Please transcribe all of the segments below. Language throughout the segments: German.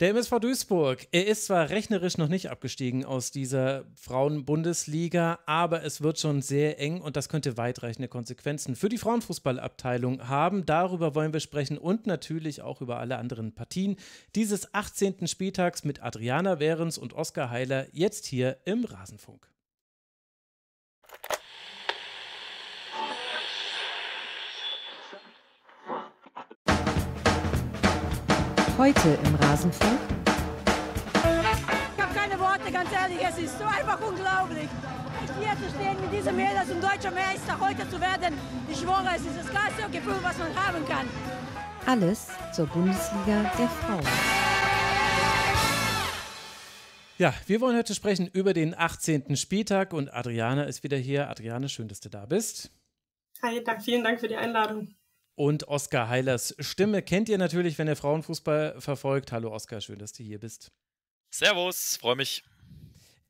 Der MSV Duisburg, er ist zwar rechnerisch noch nicht abgestiegen aus dieser Frauenbundesliga, aber es wird schon sehr eng und das könnte weitreichende Konsequenzen für die Frauenfußballabteilung haben. Darüber wollen wir sprechen und natürlich auch über alle anderen Partien dieses 18. Spieltags mit Adriana Behrens und Oskar Heiler jetzt hier im Rasenfunk. heute im Rasenfunk? Ich habe keine Worte, ganz ehrlich, es ist so einfach unglaublich. Hier zu stehen mit diesem Mädel zum deutschen Meister heute zu werden, ich schwöre, es ist das geilste Gefühl, was man haben kann. Alles zur Bundesliga der Frauen. Ja, wir wollen heute sprechen über den 18. Spieltag und Adriana ist wieder hier. Adriana, schön, dass du da bist. Hi, vielen Dank für die Einladung und Oskar Heilers Stimme kennt ihr natürlich, wenn ihr Frauenfußball verfolgt. Hallo Oskar, schön, dass du hier bist. Servus, freue mich.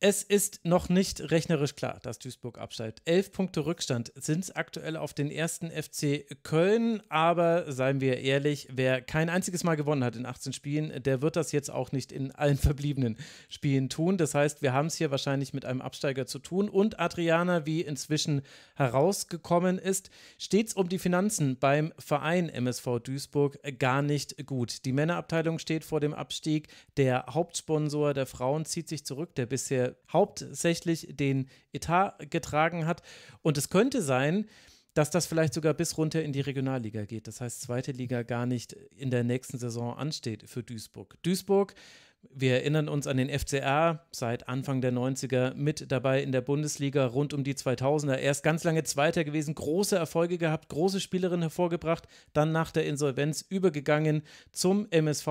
Es ist noch nicht rechnerisch klar, dass Duisburg absteigt. Elf Punkte Rückstand sind es aktuell auf den ersten FC Köln, aber seien wir ehrlich, wer kein einziges Mal gewonnen hat in 18 Spielen, der wird das jetzt auch nicht in allen verbliebenen Spielen tun. Das heißt, wir haben es hier wahrscheinlich mit einem Absteiger zu tun und Adriana, wie inzwischen herausgekommen ist, steht es um die Finanzen beim Verein MSV Duisburg gar nicht gut. Die Männerabteilung steht vor dem Abstieg, der Hauptsponsor der Frauen zieht sich zurück, der bisher hauptsächlich den Etat getragen hat. Und es könnte sein, dass das vielleicht sogar bis runter in die Regionalliga geht. Das heißt, zweite Liga gar nicht in der nächsten Saison ansteht für Duisburg. Duisburg, wir erinnern uns an den FCA seit Anfang der 90er mit dabei in der Bundesliga rund um die 2000er. Erst ganz lange Zweiter gewesen, große Erfolge gehabt, große Spielerinnen hervorgebracht, dann nach der Insolvenz übergegangen zum MSV.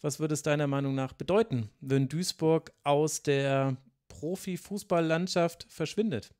Was würde es deiner Meinung nach bedeuten, wenn Duisburg aus der Profifußballlandschaft verschwindet.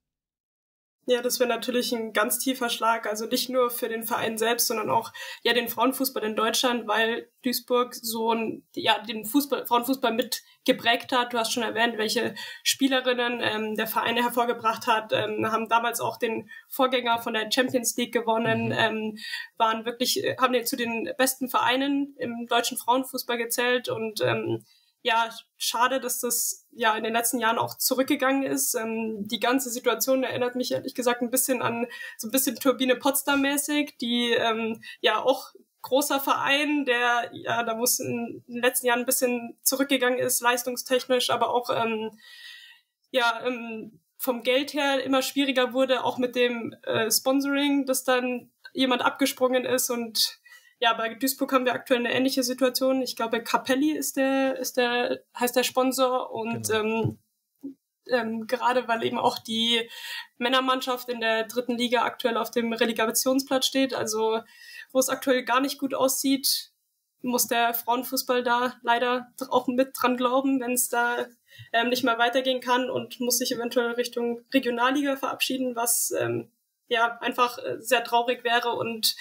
Ja, das wäre natürlich ein ganz tiefer Schlag. Also nicht nur für den Verein selbst, sondern auch ja den Frauenfußball in Deutschland, weil Duisburg so ein, ja, den Fußball, Frauenfußball mitgeprägt hat. Du hast schon erwähnt, welche Spielerinnen ähm, der Verein hervorgebracht hat, ähm, haben damals auch den Vorgänger von der Champions League gewonnen, mhm. ähm, waren wirklich, äh, haben zu den besten Vereinen im deutschen Frauenfußball gezählt und ähm, ja, schade, dass das ja in den letzten Jahren auch zurückgegangen ist. Ähm, die ganze Situation erinnert mich ehrlich gesagt ein bisschen an so ein bisschen Turbine Potsdam mäßig, die ähm, ja auch großer Verein, der ja, da muss in den letzten Jahren ein bisschen zurückgegangen ist, leistungstechnisch, aber auch ähm, ja, ähm, vom Geld her immer schwieriger wurde, auch mit dem äh, Sponsoring, dass dann jemand abgesprungen ist und ja, bei Duisburg haben wir aktuell eine ähnliche Situation. Ich glaube, Capelli ist der, ist der, heißt der Sponsor und genau. ähm, ähm, gerade weil eben auch die Männermannschaft in der dritten Liga aktuell auf dem Relegationsplatz steht, also wo es aktuell gar nicht gut aussieht, muss der Frauenfußball da leider auch mit dran glauben, wenn es da ähm, nicht mehr weitergehen kann und muss sich eventuell Richtung Regionalliga verabschieden, was ähm, ja einfach äh, sehr traurig wäre und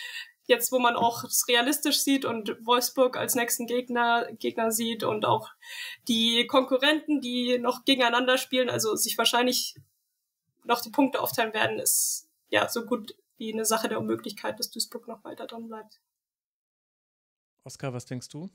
jetzt, wo man auch es realistisch sieht und Wolfsburg als nächsten Gegner, Gegner sieht und auch die Konkurrenten, die noch gegeneinander spielen, also sich wahrscheinlich noch die Punkte aufteilen werden, ist ja so gut wie eine Sache der Unmöglichkeit, dass Duisburg noch weiter dran bleibt. Oskar, was denkst du?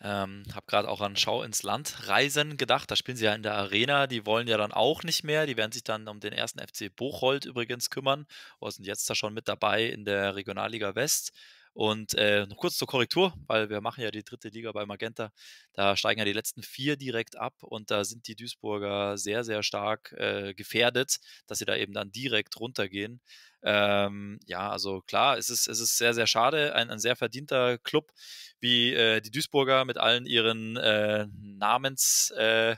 Ähm, habe gerade auch an Schau ins Land Reisen gedacht. Da spielen sie ja in der Arena. Die wollen ja dann auch nicht mehr. Die werden sich dann um den ersten FC Bocholt übrigens kümmern. Oder sind jetzt da schon mit dabei in der Regionalliga West. Und äh, noch kurz zur Korrektur, weil wir machen ja die dritte Liga bei Magenta. Da steigen ja die letzten vier direkt ab und da sind die Duisburger sehr, sehr stark äh, gefährdet, dass sie da eben dann direkt runtergehen. Ähm, ja, also klar, es ist, es ist sehr, sehr schade. Ein, ein sehr verdienter Club wie äh, die Duisburger mit allen ihren äh, Namens. Äh,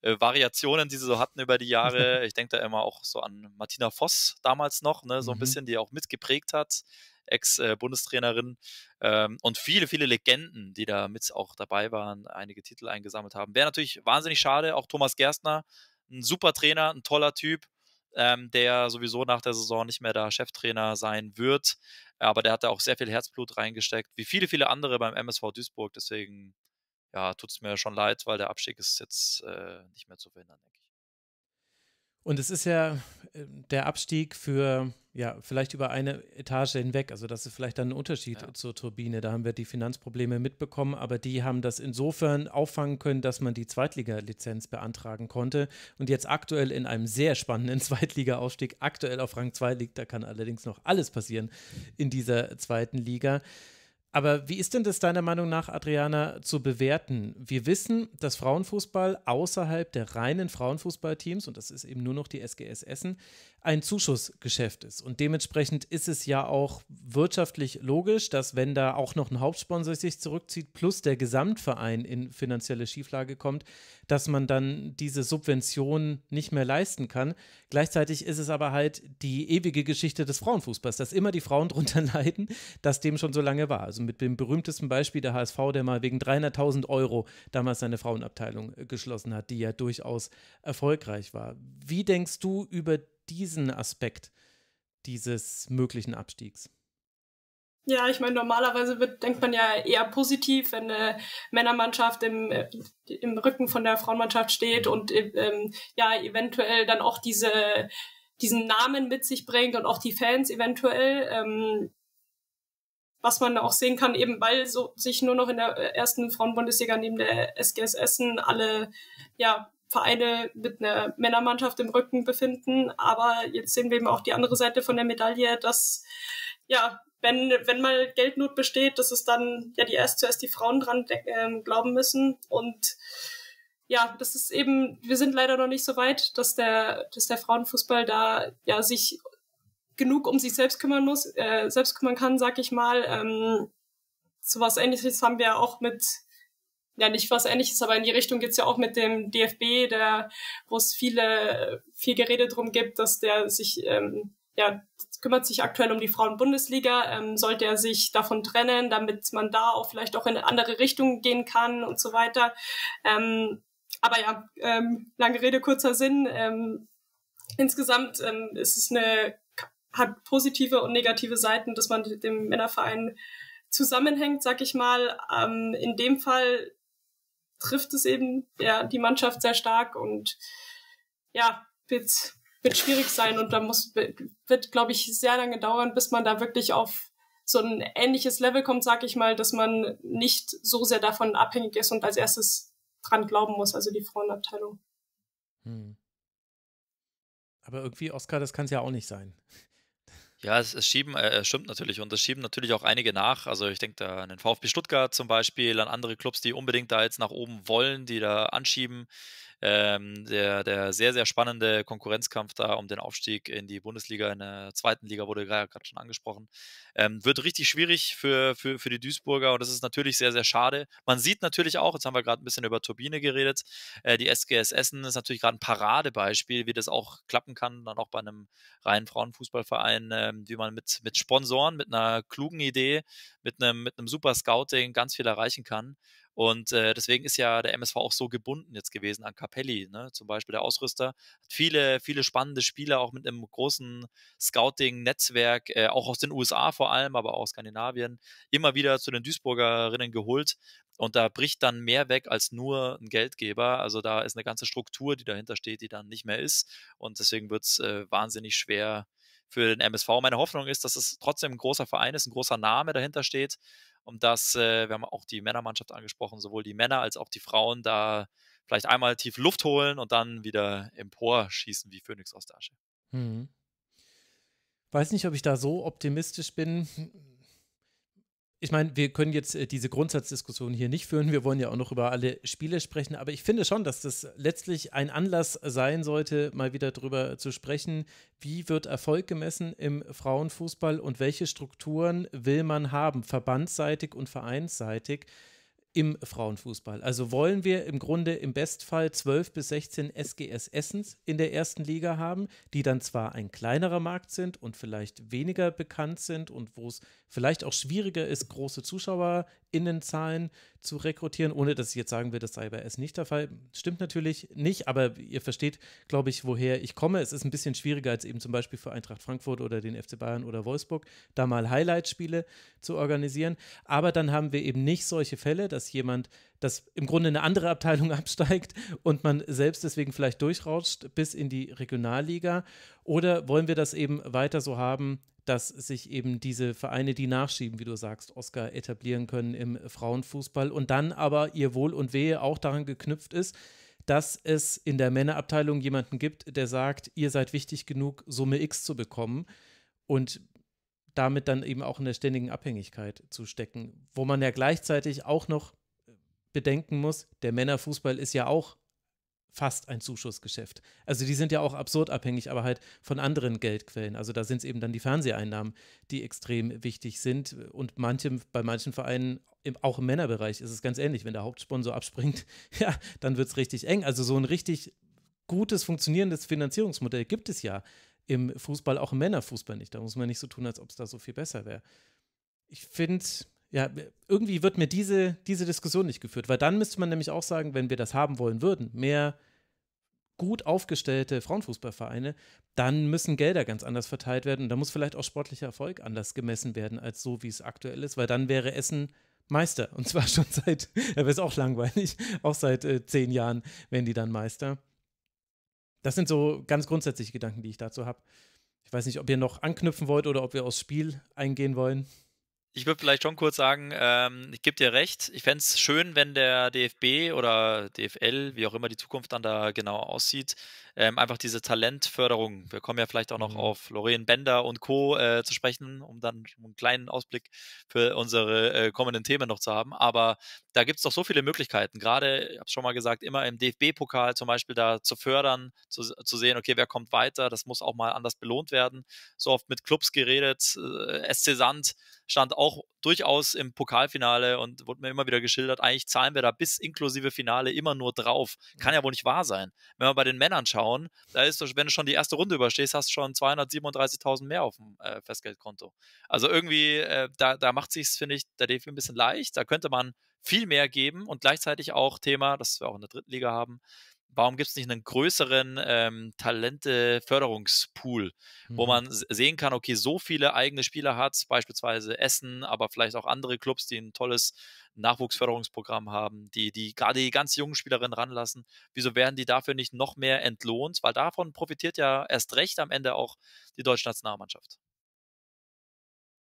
äh, Variationen, die sie so hatten über die Jahre. Ich denke da immer auch so an Martina Voss damals noch, ne, so ein mhm. bisschen, die auch mitgeprägt hat. Ex-Bundestrainerin ähm, und viele, viele Legenden, die da mit auch dabei waren, einige Titel eingesammelt haben. Wäre natürlich wahnsinnig schade, auch Thomas Gerstner, ein super Trainer, ein toller Typ, ähm, der sowieso nach der Saison nicht mehr da Cheftrainer sein wird, aber der hat da auch sehr viel Herzblut reingesteckt, wie viele, viele andere beim MSV Duisburg, deswegen ja, tut es mir schon leid, weil der Abstieg ist jetzt äh, nicht mehr zu verhindern, denke ich. Und es ist ja äh, der Abstieg für, ja, vielleicht über eine Etage hinweg. Also das ist vielleicht dann ein Unterschied ja. zur Turbine. Da haben wir die Finanzprobleme mitbekommen, aber die haben das insofern auffangen können, dass man die Zweitliga-Lizenz beantragen konnte. Und jetzt aktuell in einem sehr spannenden Zweitliga-Aufstieg, aktuell auf Rang 2 liegt, da kann allerdings noch alles passieren in dieser zweiten Liga. Aber wie ist denn das deiner Meinung nach, Adriana, zu bewerten? Wir wissen, dass Frauenfußball außerhalb der reinen Frauenfußballteams, und das ist eben nur noch die SGS Essen, ein Zuschussgeschäft ist. Und dementsprechend ist es ja auch wirtschaftlich logisch, dass wenn da auch noch ein Hauptsponsor sich zurückzieht, plus der Gesamtverein in finanzielle Schieflage kommt, dass man dann diese Subvention nicht mehr leisten kann. Gleichzeitig ist es aber halt die ewige Geschichte des Frauenfußballs, dass immer die Frauen drunter leiden, dass dem schon so lange war. Also mit dem berühmtesten Beispiel der HSV, der mal wegen 300.000 Euro damals seine Frauenabteilung äh, geschlossen hat, die ja durchaus erfolgreich war. Wie denkst du über diesen Aspekt dieses möglichen Abstiegs? Ja, ich meine, normalerweise wird, denkt man ja eher positiv, wenn eine Männermannschaft im, äh, im Rücken von der Frauenmannschaft steht und äh, ähm, ja, eventuell dann auch diese, diesen Namen mit sich bringt und auch die Fans eventuell. Ähm, was man auch sehen kann, eben weil so, sich nur noch in der äh, ersten Frauenbundesliga neben der SGS Essen alle ja, Vereine mit einer Männermannschaft im Rücken befinden. Aber jetzt sehen wir eben auch die andere Seite von der Medaille, dass ja, wenn, wenn mal Geldnot besteht, dass es dann ja die erst zuerst die Frauen dran äh, glauben müssen. Und ja, das ist eben, wir sind leider noch nicht so weit, dass der, dass der Frauenfußball da ja sich genug um sich selbst kümmern muss, äh, selbst kümmern kann, sag ich mal. Ähm, so was ähnliches haben wir auch mit, ja nicht was ähnliches, aber in die Richtung geht's ja auch mit dem DFB, der, wo es viele, viel Gerede drum gibt, dass der sich ähm, ja kümmert sich aktuell um die Frauenbundesliga. Ähm, sollte er sich davon trennen, damit man da auch vielleicht auch in andere Richtungen gehen kann und so weiter. Ähm, aber ja, ähm, lange Rede, kurzer Sinn. Ähm, insgesamt ähm, ist es eine, hat positive und negative Seiten, dass man dem Männerverein zusammenhängt, sag ich mal. Ähm, in dem Fall trifft es eben ja, die Mannschaft sehr stark und ja, jetzt wird schwierig sein und da muss, wird, glaube ich, sehr lange dauern, bis man da wirklich auf so ein ähnliches Level kommt, sag ich mal, dass man nicht so sehr davon abhängig ist und als erstes dran glauben muss, also die Frauenabteilung. Hm. Aber irgendwie, Oskar, das kann es ja auch nicht sein. Ja, es, es schieben, äh, stimmt natürlich. Und es schieben natürlich auch einige nach. Also ich denke da an den VfB Stuttgart zum Beispiel, an andere Clubs, die unbedingt da jetzt nach oben wollen, die da anschieben ähm, der, der sehr, sehr spannende Konkurrenzkampf da um den Aufstieg in die Bundesliga, in der zweiten Liga wurde gerade schon angesprochen. Ähm, wird richtig schwierig für, für, für die Duisburger und das ist natürlich sehr, sehr schade. Man sieht natürlich auch, jetzt haben wir gerade ein bisschen über Turbine geredet, äh, die SGS Essen ist natürlich gerade ein Paradebeispiel, wie das auch klappen kann, dann auch bei einem reinen Frauenfußballverein, äh, wie man mit, mit Sponsoren, mit einer klugen Idee, mit einem, mit einem super Scouting ganz viel erreichen kann. Und äh, deswegen ist ja der MSV auch so gebunden jetzt gewesen an Capelli, ne? zum Beispiel der Ausrüster. Hat viele, viele spannende Spieler, auch mit einem großen Scouting-Netzwerk, äh, auch aus den USA vor allem, aber auch aus Skandinavien, immer wieder zu den Duisburgerinnen geholt. Und da bricht dann mehr weg als nur ein Geldgeber. Also da ist eine ganze Struktur, die dahinter steht, die dann nicht mehr ist. Und deswegen wird es äh, wahnsinnig schwer für den MSV. Meine Hoffnung ist, dass es trotzdem ein großer Verein ist, ein großer Name dahinter steht, um das, äh, wir haben auch die Männermannschaft angesprochen, sowohl die Männer als auch die Frauen da vielleicht einmal tief Luft holen und dann wieder emporschießen wie Phoenix aus der Asche. Hm. Weiß nicht, ob ich da so optimistisch bin ich meine, wir können jetzt äh, diese Grundsatzdiskussion hier nicht führen. Wir wollen ja auch noch über alle Spiele sprechen. Aber ich finde schon, dass das letztlich ein Anlass sein sollte, mal wieder darüber zu sprechen, wie wird Erfolg gemessen im Frauenfußball und welche Strukturen will man haben, verbandsseitig und vereinsseitig im Frauenfußball. Also wollen wir im Grunde im Bestfall 12 bis 16 SGS Essens in der ersten Liga haben, die dann zwar ein kleinerer Markt sind und vielleicht weniger bekannt sind und wo es vielleicht auch schwieriger ist, große Zuschauer Innenzahlen zu rekrutieren, ohne dass ich jetzt sagen will, das sei bei S nicht der Fall. Stimmt natürlich nicht, aber ihr versteht, glaube ich, woher ich komme. Es ist ein bisschen schwieriger als eben zum Beispiel für Eintracht Frankfurt oder den FC Bayern oder Wolfsburg, da mal Highlight-Spiele zu organisieren. Aber dann haben wir eben nicht solche Fälle, dass jemand, dass im Grunde eine andere Abteilung absteigt und man selbst deswegen vielleicht durchrauscht bis in die Regionalliga. Oder wollen wir das eben weiter so haben, dass sich eben diese Vereine, die nachschieben, wie du sagst, Oscar etablieren können im Frauenfußball und dann aber ihr Wohl und Wehe auch daran geknüpft ist, dass es in der Männerabteilung jemanden gibt, der sagt, ihr seid wichtig genug, Summe X zu bekommen und damit dann eben auch in der ständigen Abhängigkeit zu stecken, wo man ja gleichzeitig auch noch bedenken muss, der Männerfußball ist ja auch fast ein Zuschussgeschäft. Also die sind ja auch absurd abhängig, aber halt von anderen Geldquellen. Also da sind es eben dann die Fernseheinnahmen, die extrem wichtig sind. Und manche, bei manchen Vereinen, auch im Männerbereich, ist es ganz ähnlich. Wenn der Hauptsponsor abspringt, ja, dann wird es richtig eng. Also so ein richtig gutes, funktionierendes Finanzierungsmodell gibt es ja im Fußball, auch im Männerfußball nicht. Da muss man nicht so tun, als ob es da so viel besser wäre. Ich finde, ja, irgendwie wird mir diese, diese Diskussion nicht geführt, weil dann müsste man nämlich auch sagen, wenn wir das haben wollen würden, mehr gut aufgestellte Frauenfußballvereine, dann müssen Gelder ganz anders verteilt werden und da muss vielleicht auch sportlicher Erfolg anders gemessen werden, als so, wie es aktuell ist, weil dann wäre Essen Meister und zwar schon seit, ja, wäre es auch langweilig, auch seit äh, zehn Jahren wären die dann Meister. Das sind so ganz grundsätzliche Gedanken, die ich dazu habe. Ich weiß nicht, ob ihr noch anknüpfen wollt oder ob wir aufs Spiel eingehen wollen ich würde vielleicht schon kurz sagen, ähm, ich gebe dir recht. Ich fände es schön, wenn der DFB oder DFL, wie auch immer die Zukunft dann da genau aussieht, ähm, einfach diese Talentförderung. Wir kommen ja vielleicht auch noch mhm. auf Lorraine Bender und Co. Äh, zu sprechen, um dann einen kleinen Ausblick für unsere äh, kommenden Themen noch zu haben. Aber da gibt es doch so viele Möglichkeiten. Gerade, ich habe es schon mal gesagt, immer im DFB-Pokal zum Beispiel da zu fördern, zu, zu sehen, okay, wer kommt weiter, das muss auch mal anders belohnt werden. So oft mit Clubs geredet, äh, SC Sand stand auch durchaus im Pokalfinale und wurde mir immer wieder geschildert, eigentlich zahlen wir da bis inklusive Finale immer nur drauf. Kann mhm. ja wohl nicht wahr sein. Wenn wir bei den Männern schauen, Down, da ist, wenn du schon die erste Runde überstehst, hast du schon 237.000 mehr auf dem äh, Festgeldkonto. Also irgendwie, äh, da, da macht sich finde ich, der DFB ein bisschen leicht. Da könnte man viel mehr geben und gleichzeitig auch Thema, das wir auch in der dritten Liga haben, warum gibt es nicht einen größeren ähm, Talente-Förderungspool, mhm. wo man sehen kann, okay, so viele eigene Spieler hat, beispielsweise Essen, aber vielleicht auch andere Clubs, die ein tolles Nachwuchsförderungsprogramm haben, die, die gerade die ganz jungen Spielerinnen ranlassen. Wieso werden die dafür nicht noch mehr entlohnt? Weil davon profitiert ja erst recht am Ende auch die deutsche Nationalmannschaft.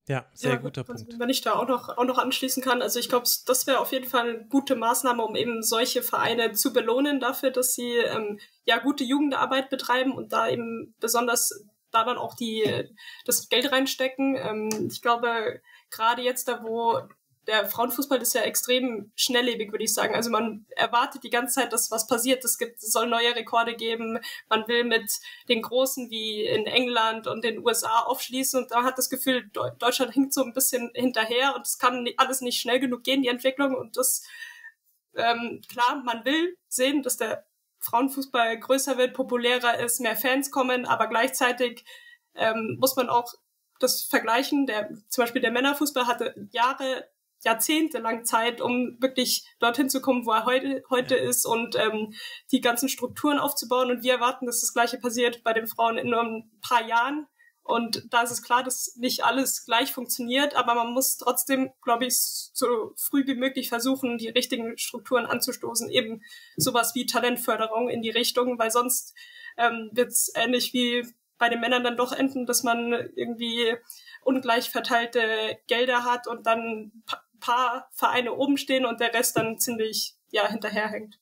Ja, sehr ja, guter wenn, Punkt. Wenn ich da auch noch, auch noch anschließen kann, also ich glaube, das wäre auf jeden Fall eine gute Maßnahme, um eben solche Vereine zu belohnen dafür, dass sie ähm, ja gute Jugendarbeit betreiben und da eben besonders da dann auch die das Geld reinstecken. Ähm, ich glaube, gerade jetzt da, wo der Frauenfußball ist ja extrem schnelllebig, würde ich sagen. Also man erwartet die ganze Zeit, dass was passiert. Es gibt, es soll neue Rekorde geben. Man will mit den Großen wie in England und den USA aufschließen und da hat das Gefühl, Deutschland hinkt so ein bisschen hinterher und es kann alles nicht schnell genug gehen, die Entwicklung und das, ähm, klar, man will sehen, dass der Frauenfußball größer wird, populärer ist, mehr Fans kommen, aber gleichzeitig ähm, muss man auch das vergleichen. Der, zum Beispiel der Männerfußball hatte Jahre jahrzehntelang Zeit, um wirklich dorthin zu kommen, wo er heute, heute ja. ist und ähm, die ganzen Strukturen aufzubauen. Und wir erwarten, dass das Gleiche passiert bei den Frauen in nur ein paar Jahren. Und da ist es klar, dass nicht alles gleich funktioniert, aber man muss trotzdem, glaube ich, so früh wie möglich versuchen, die richtigen Strukturen anzustoßen, eben sowas wie Talentförderung in die Richtung, weil sonst ähm, wird es ähnlich wie bei den Männern dann doch enden, dass man irgendwie ungleich verteilte Gelder hat und dann paar Vereine oben stehen und der Rest dann ziemlich ja, hinterherhängt.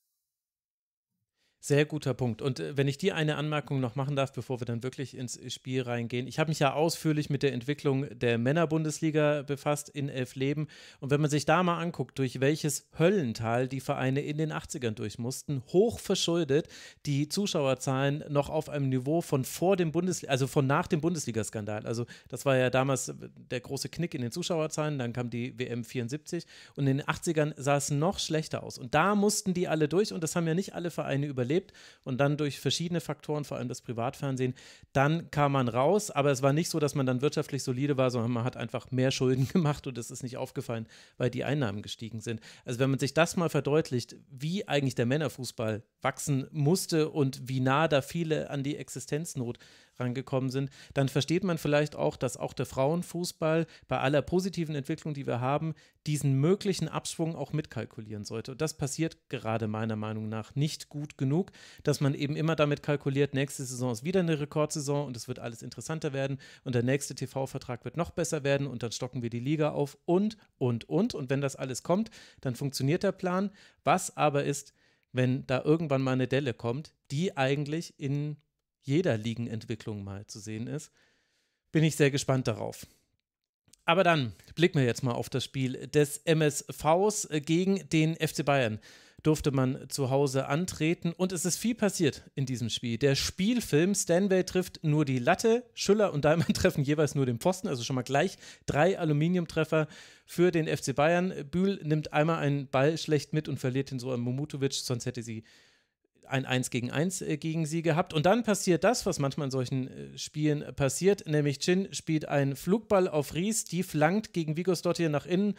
Sehr guter Punkt. Und äh, wenn ich dir eine Anmerkung noch machen darf, bevor wir dann wirklich ins Spiel reingehen. Ich habe mich ja ausführlich mit der Entwicklung der Männerbundesliga befasst in elf Leben. Und wenn man sich da mal anguckt, durch welches Höllental die Vereine in den 80ern durch mussten, hoch verschuldet, die Zuschauerzahlen noch auf einem Niveau von vor dem Bundesliga, also von nach dem Bundesliga-Skandal. Also das war ja damals äh, der große Knick in den Zuschauerzahlen, dann kam die WM 74 und in den 80ern sah es noch schlechter aus. Und da mussten die alle durch und das haben ja nicht alle Vereine überlebt gestrebt und dann durch verschiedene Faktoren, vor allem das Privatfernsehen, dann kam man raus. Aber es war nicht so, dass man dann wirtschaftlich solide war, sondern man hat einfach mehr Schulden gemacht und es ist nicht aufgefallen, weil die Einnahmen gestiegen sind. Also wenn man sich das mal verdeutlicht, wie eigentlich der Männerfußball wachsen musste und wie nah da viele an die Existenznot rangekommen sind, dann versteht man vielleicht auch, dass auch der Frauenfußball bei aller positiven Entwicklung, die wir haben, diesen möglichen Abschwung auch mitkalkulieren sollte. Und das passiert gerade meiner Meinung nach nicht gut genug, dass man eben immer damit kalkuliert, nächste Saison ist wieder eine Rekordsaison und es wird alles interessanter werden und der nächste TV-Vertrag wird noch besser werden und dann stocken wir die Liga auf und, und, und. Und wenn das alles kommt, dann funktioniert der Plan. Was aber ist, wenn da irgendwann mal eine Delle kommt, die eigentlich in jeder Ligenentwicklung mal zu sehen ist, bin ich sehr gespannt darauf. Aber dann blicken wir jetzt mal auf das Spiel des MSVs gegen den FC Bayern. Durfte man zu Hause antreten und es ist viel passiert in diesem Spiel. Der Spielfilm Stanway trifft nur die Latte, Schüller und Daimann treffen jeweils nur den Pfosten, also schon mal gleich drei Aluminiumtreffer für den FC Bayern. Bühl nimmt einmal einen Ball schlecht mit und verliert ihn so an Momutovic, sonst hätte sie ein 1 gegen 1 äh, gegen sie gehabt. Und dann passiert das, was manchmal in solchen äh, Spielen passiert, nämlich Chin spielt einen Flugball auf Ries, die flankt gegen Vigos Dottir nach innen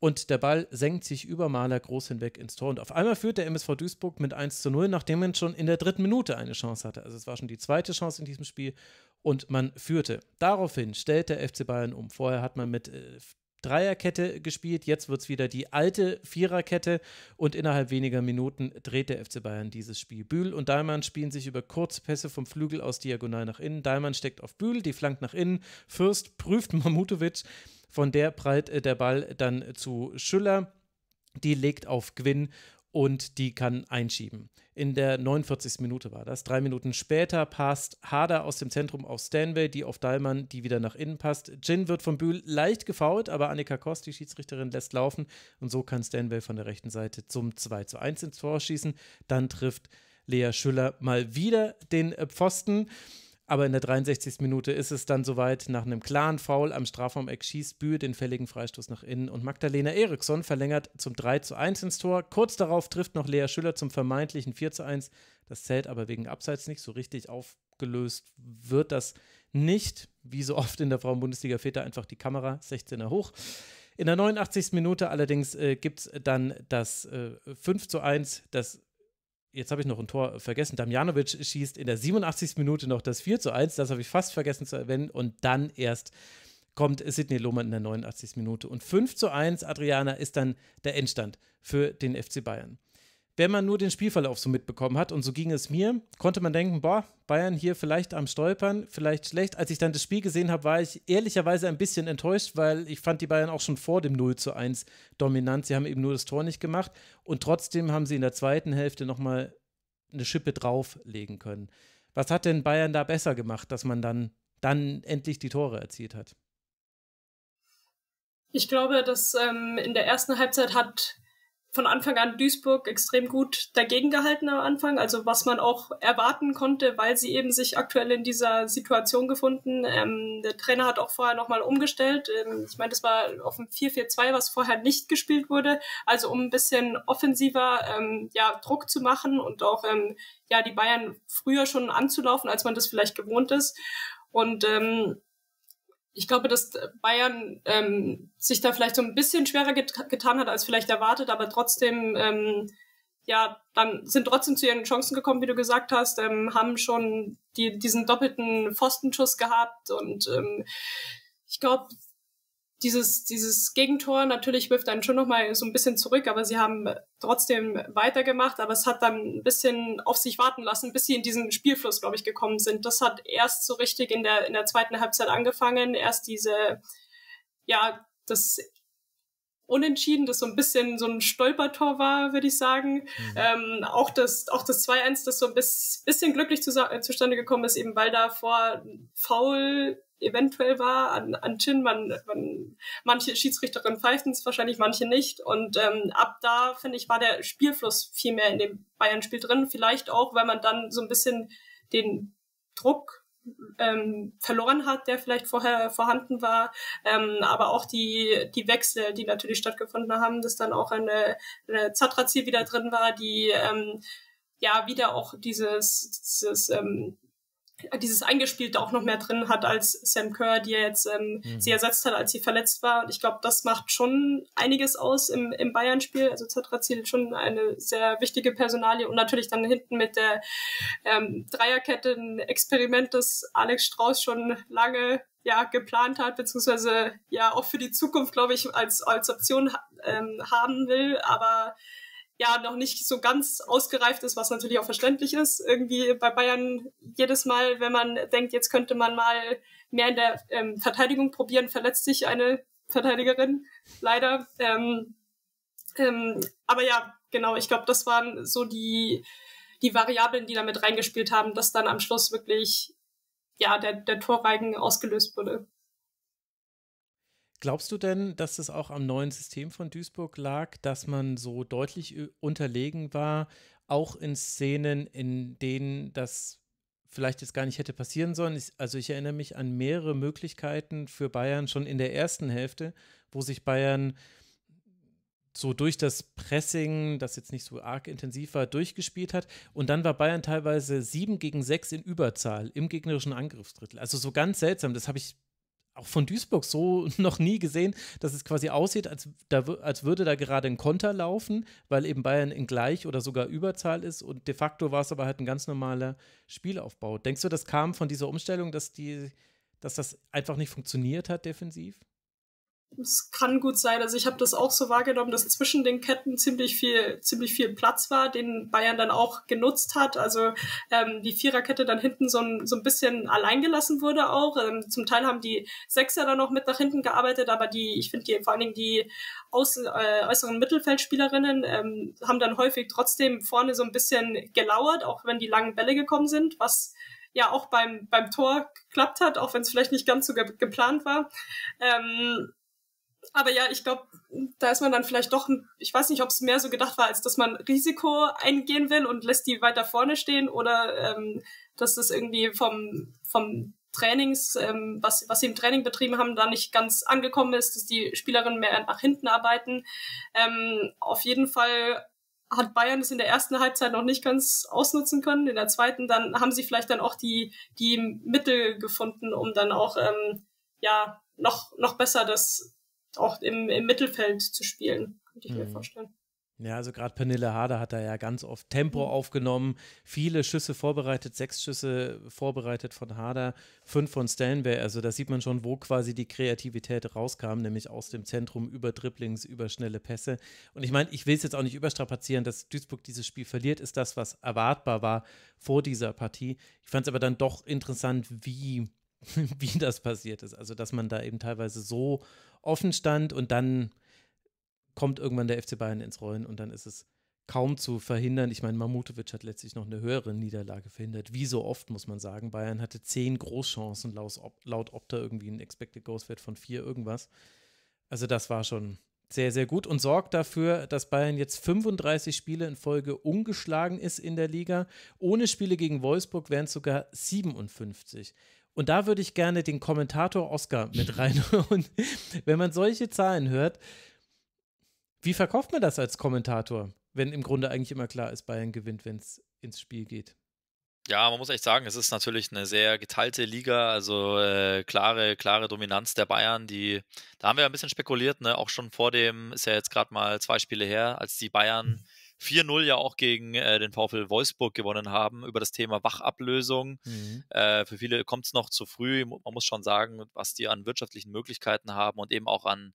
und der Ball senkt sich über Maler groß hinweg ins Tor. Und auf einmal führt der MSV Duisburg mit 1 zu 0, nachdem man schon in der dritten Minute eine Chance hatte. Also es war schon die zweite Chance in diesem Spiel und man führte. Daraufhin stellt der FC Bayern um. Vorher hat man mit äh, Dreierkette gespielt. Jetzt wird es wieder die alte Viererkette und innerhalb weniger Minuten dreht der FC Bayern dieses Spiel. Bühl und Daimann spielen sich über Kurzpässe vom Flügel aus diagonal nach innen. Daimann steckt auf Bühl, die flankt nach innen. Fürst prüft Mamutovic. Von der prallt äh, der Ball dann zu Schüller. Die legt auf Gwinn und die kann einschieben. In der 49. Minute war das. Drei Minuten später passt Hader aus dem Zentrum auf Stanway, die auf Dahlmann, die wieder nach innen passt. Jin wird von Bühl leicht gefault, aber Annika Kost, die Schiedsrichterin, lässt laufen und so kann Stanway von der rechten Seite zum 2 zu 1 ins Tor schießen. Dann trifft Lea Schüller mal wieder den äh, Pfosten. Aber in der 63. Minute ist es dann soweit. Nach einem klaren Foul am Strafraum-Eck schießt Bühl den fälligen Freistoß nach innen und Magdalena Eriksson verlängert zum 3 zu 1 ins Tor. Kurz darauf trifft noch Lea Schüller zum vermeintlichen 4 zu 1. Das zählt aber wegen Abseits nicht. So richtig aufgelöst wird das nicht. Wie so oft in der Frauenbundesliga fehlt da einfach die Kamera, 16er hoch. In der 89. Minute allerdings äh, gibt es dann das äh, 5 zu 1, das jetzt habe ich noch ein Tor vergessen. Damjanovic schießt in der 87. Minute noch das 4 zu 1. Das habe ich fast vergessen zu erwähnen. Und dann erst kommt Sidney Lohmann in der 89. Minute. Und 5 zu 1, Adriana, ist dann der Endstand für den FC Bayern wenn man nur den Spielverlauf so mitbekommen hat, und so ging es mir, konnte man denken, boah, Bayern hier vielleicht am Stolpern, vielleicht schlecht. Als ich dann das Spiel gesehen habe, war ich ehrlicherweise ein bisschen enttäuscht, weil ich fand die Bayern auch schon vor dem 0 zu 1 dominant. Sie haben eben nur das Tor nicht gemacht und trotzdem haben sie in der zweiten Hälfte nochmal eine Schippe drauflegen können. Was hat denn Bayern da besser gemacht, dass man dann, dann endlich die Tore erzielt hat? Ich glaube, dass ähm, in der ersten Halbzeit hat von Anfang an Duisburg extrem gut dagegen gehalten am Anfang, also was man auch erwarten konnte, weil sie eben sich aktuell in dieser Situation gefunden. Ähm, der Trainer hat auch vorher nochmal umgestellt. Ähm, ich meine, das war auf dem 4-4-2, was vorher nicht gespielt wurde. Also um ein bisschen offensiver ähm, ja, Druck zu machen und auch ähm, ja, die Bayern früher schon anzulaufen, als man das vielleicht gewohnt ist. Und ähm, ich glaube, dass Bayern ähm, sich da vielleicht so ein bisschen schwerer get getan hat als vielleicht erwartet, aber trotzdem, ähm, ja, dann sind trotzdem zu ihren Chancen gekommen, wie du gesagt hast, ähm, haben schon die, diesen doppelten Pfostenschuss gehabt und ähm, ich glaube, dieses, dieses Gegentor natürlich wirft einen schon nochmal so ein bisschen zurück, aber sie haben trotzdem weitergemacht, aber es hat dann ein bisschen auf sich warten lassen, bis sie in diesen Spielfluss, glaube ich, gekommen sind. Das hat erst so richtig in der, in der zweiten Halbzeit angefangen, erst diese, ja, das Unentschieden, das so ein bisschen so ein Stolpertor war, würde ich sagen. Mhm. Ähm, auch das, auch das 2-1, das so ein bisschen glücklich zu, zustande gekommen ist, eben weil da vor Foul eventuell war an, an Chin. Man, man, manche Schiedsrichterin pfeifen es wahrscheinlich, manche nicht. Und ähm, ab da, finde ich, war der Spielfluss viel mehr in dem Bayern-Spiel drin. Vielleicht auch, weil man dann so ein bisschen den Druck ähm, verloren hat, der vielleicht vorher vorhanden war, ähm, aber auch die, die Wechsel, die natürlich stattgefunden haben, dass dann auch eine, eine Zatrazi wieder drin war, die ähm, ja wieder auch dieses, dieses ähm, dieses Eingespielte auch noch mehr drin hat als Sam Kerr, die er jetzt ähm, mhm. sie ersetzt hat, als sie verletzt war. Und ich glaube, das macht schon einiges aus im, im Bayern-Spiel. Also Zatrazil schon eine sehr wichtige Personalie und natürlich dann hinten mit der ähm, Dreierkette ein Experiment, das Alex Strauß schon lange ja geplant hat, beziehungsweise ja auch für die Zukunft, glaube ich, als, als Option ähm, haben will. Aber ja noch nicht so ganz ausgereift ist, was natürlich auch verständlich ist. Irgendwie bei Bayern jedes Mal, wenn man denkt, jetzt könnte man mal mehr in der ähm, Verteidigung probieren, verletzt sich eine Verteidigerin, leider. Ähm, ähm, aber ja, genau, ich glaube, das waren so die, die Variablen, die damit reingespielt haben, dass dann am Schluss wirklich ja, der, der Torreigen ausgelöst wurde. Glaubst du denn, dass es auch am neuen System von Duisburg lag, dass man so deutlich unterlegen war, auch in Szenen, in denen das vielleicht jetzt gar nicht hätte passieren sollen. Ich, also ich erinnere mich an mehrere Möglichkeiten für Bayern schon in der ersten Hälfte, wo sich Bayern so durch das Pressing, das jetzt nicht so arg intensiv war, durchgespielt hat. Und dann war Bayern teilweise sieben gegen sechs in Überzahl im gegnerischen Angriffsdrittel. Also so ganz seltsam, das habe ich auch von Duisburg so noch nie gesehen, dass es quasi aussieht, als, da, als würde da gerade ein Konter laufen, weil eben Bayern in Gleich oder sogar Überzahl ist und de facto war es aber halt ein ganz normaler Spielaufbau. Denkst du, das kam von dieser Umstellung, dass, die, dass das einfach nicht funktioniert hat defensiv? es kann gut sein, also ich habe das auch so wahrgenommen, dass zwischen den Ketten ziemlich viel, ziemlich viel Platz war, den Bayern dann auch genutzt hat. Also ähm, die Viererkette dann hinten so ein, so ein bisschen alleingelassen wurde auch. Ähm, zum Teil haben die Sechser dann auch mit nach hinten gearbeitet, aber die, ich finde die vor allen Dingen die Außen, äh, äußeren Mittelfeldspielerinnen ähm, haben dann häufig trotzdem vorne so ein bisschen gelauert, auch wenn die langen Bälle gekommen sind, was ja auch beim, beim Tor geklappt hat, auch wenn es vielleicht nicht ganz so ge geplant war. Ähm, aber ja, ich glaube, da ist man dann vielleicht doch, ich weiß nicht, ob es mehr so gedacht war, als dass man Risiko eingehen will und lässt die weiter vorne stehen oder ähm, dass das irgendwie vom, vom Trainings, ähm, was, was sie im Training betrieben haben, da nicht ganz angekommen ist, dass die Spielerinnen mehr nach hinten arbeiten. Ähm, auf jeden Fall hat Bayern das in der ersten Halbzeit noch nicht ganz ausnutzen können. In der zweiten, dann haben sie vielleicht dann auch die, die Mittel gefunden, um dann auch ähm, ja noch, noch besser das auch im, im Mittelfeld zu spielen, könnte ich mhm. mir vorstellen. Ja, also gerade Pernille Harder hat da ja ganz oft Tempo mhm. aufgenommen, viele Schüsse vorbereitet, sechs Schüsse vorbereitet von Harder, fünf von Stanway. Also da sieht man schon, wo quasi die Kreativität rauskam, nämlich aus dem Zentrum über Dribblings, über schnelle Pässe. Und ich meine, ich will es jetzt auch nicht überstrapazieren, dass Duisburg dieses Spiel verliert, ist das, was erwartbar war vor dieser Partie. Ich fand es aber dann doch interessant, wie wie das passiert ist. Also, dass man da eben teilweise so offen stand und dann kommt irgendwann der FC Bayern ins Rollen und dann ist es kaum zu verhindern. Ich meine, Mamutovic hat letztlich noch eine höhere Niederlage verhindert. Wie so oft, muss man sagen. Bayern hatte zehn Großchancen, laut Opta irgendwie ein Expected Goals Wert von vier irgendwas. Also das war schon sehr, sehr gut und sorgt dafür, dass Bayern jetzt 35 Spiele in Folge ungeschlagen ist in der Liga. Ohne Spiele gegen Wolfsburg wären es sogar 57. Und da würde ich gerne den Kommentator Oscar mit reinhören. wenn man solche Zahlen hört, wie verkauft man das als Kommentator, wenn im Grunde eigentlich immer klar ist, Bayern gewinnt, wenn es ins Spiel geht? Ja, man muss echt sagen, es ist natürlich eine sehr geteilte Liga, also äh, klare, klare Dominanz der Bayern. Die, da haben wir ein bisschen spekuliert, ne? auch schon vor dem, ist ja jetzt gerade mal zwei Spiele her, als die Bayern mhm. 4-0 ja auch gegen äh, den VfL Wolfsburg gewonnen haben, über das Thema Wachablösung. Mhm. Äh, für viele kommt es noch zu früh. Man muss schon sagen, was die an wirtschaftlichen Möglichkeiten haben und eben auch an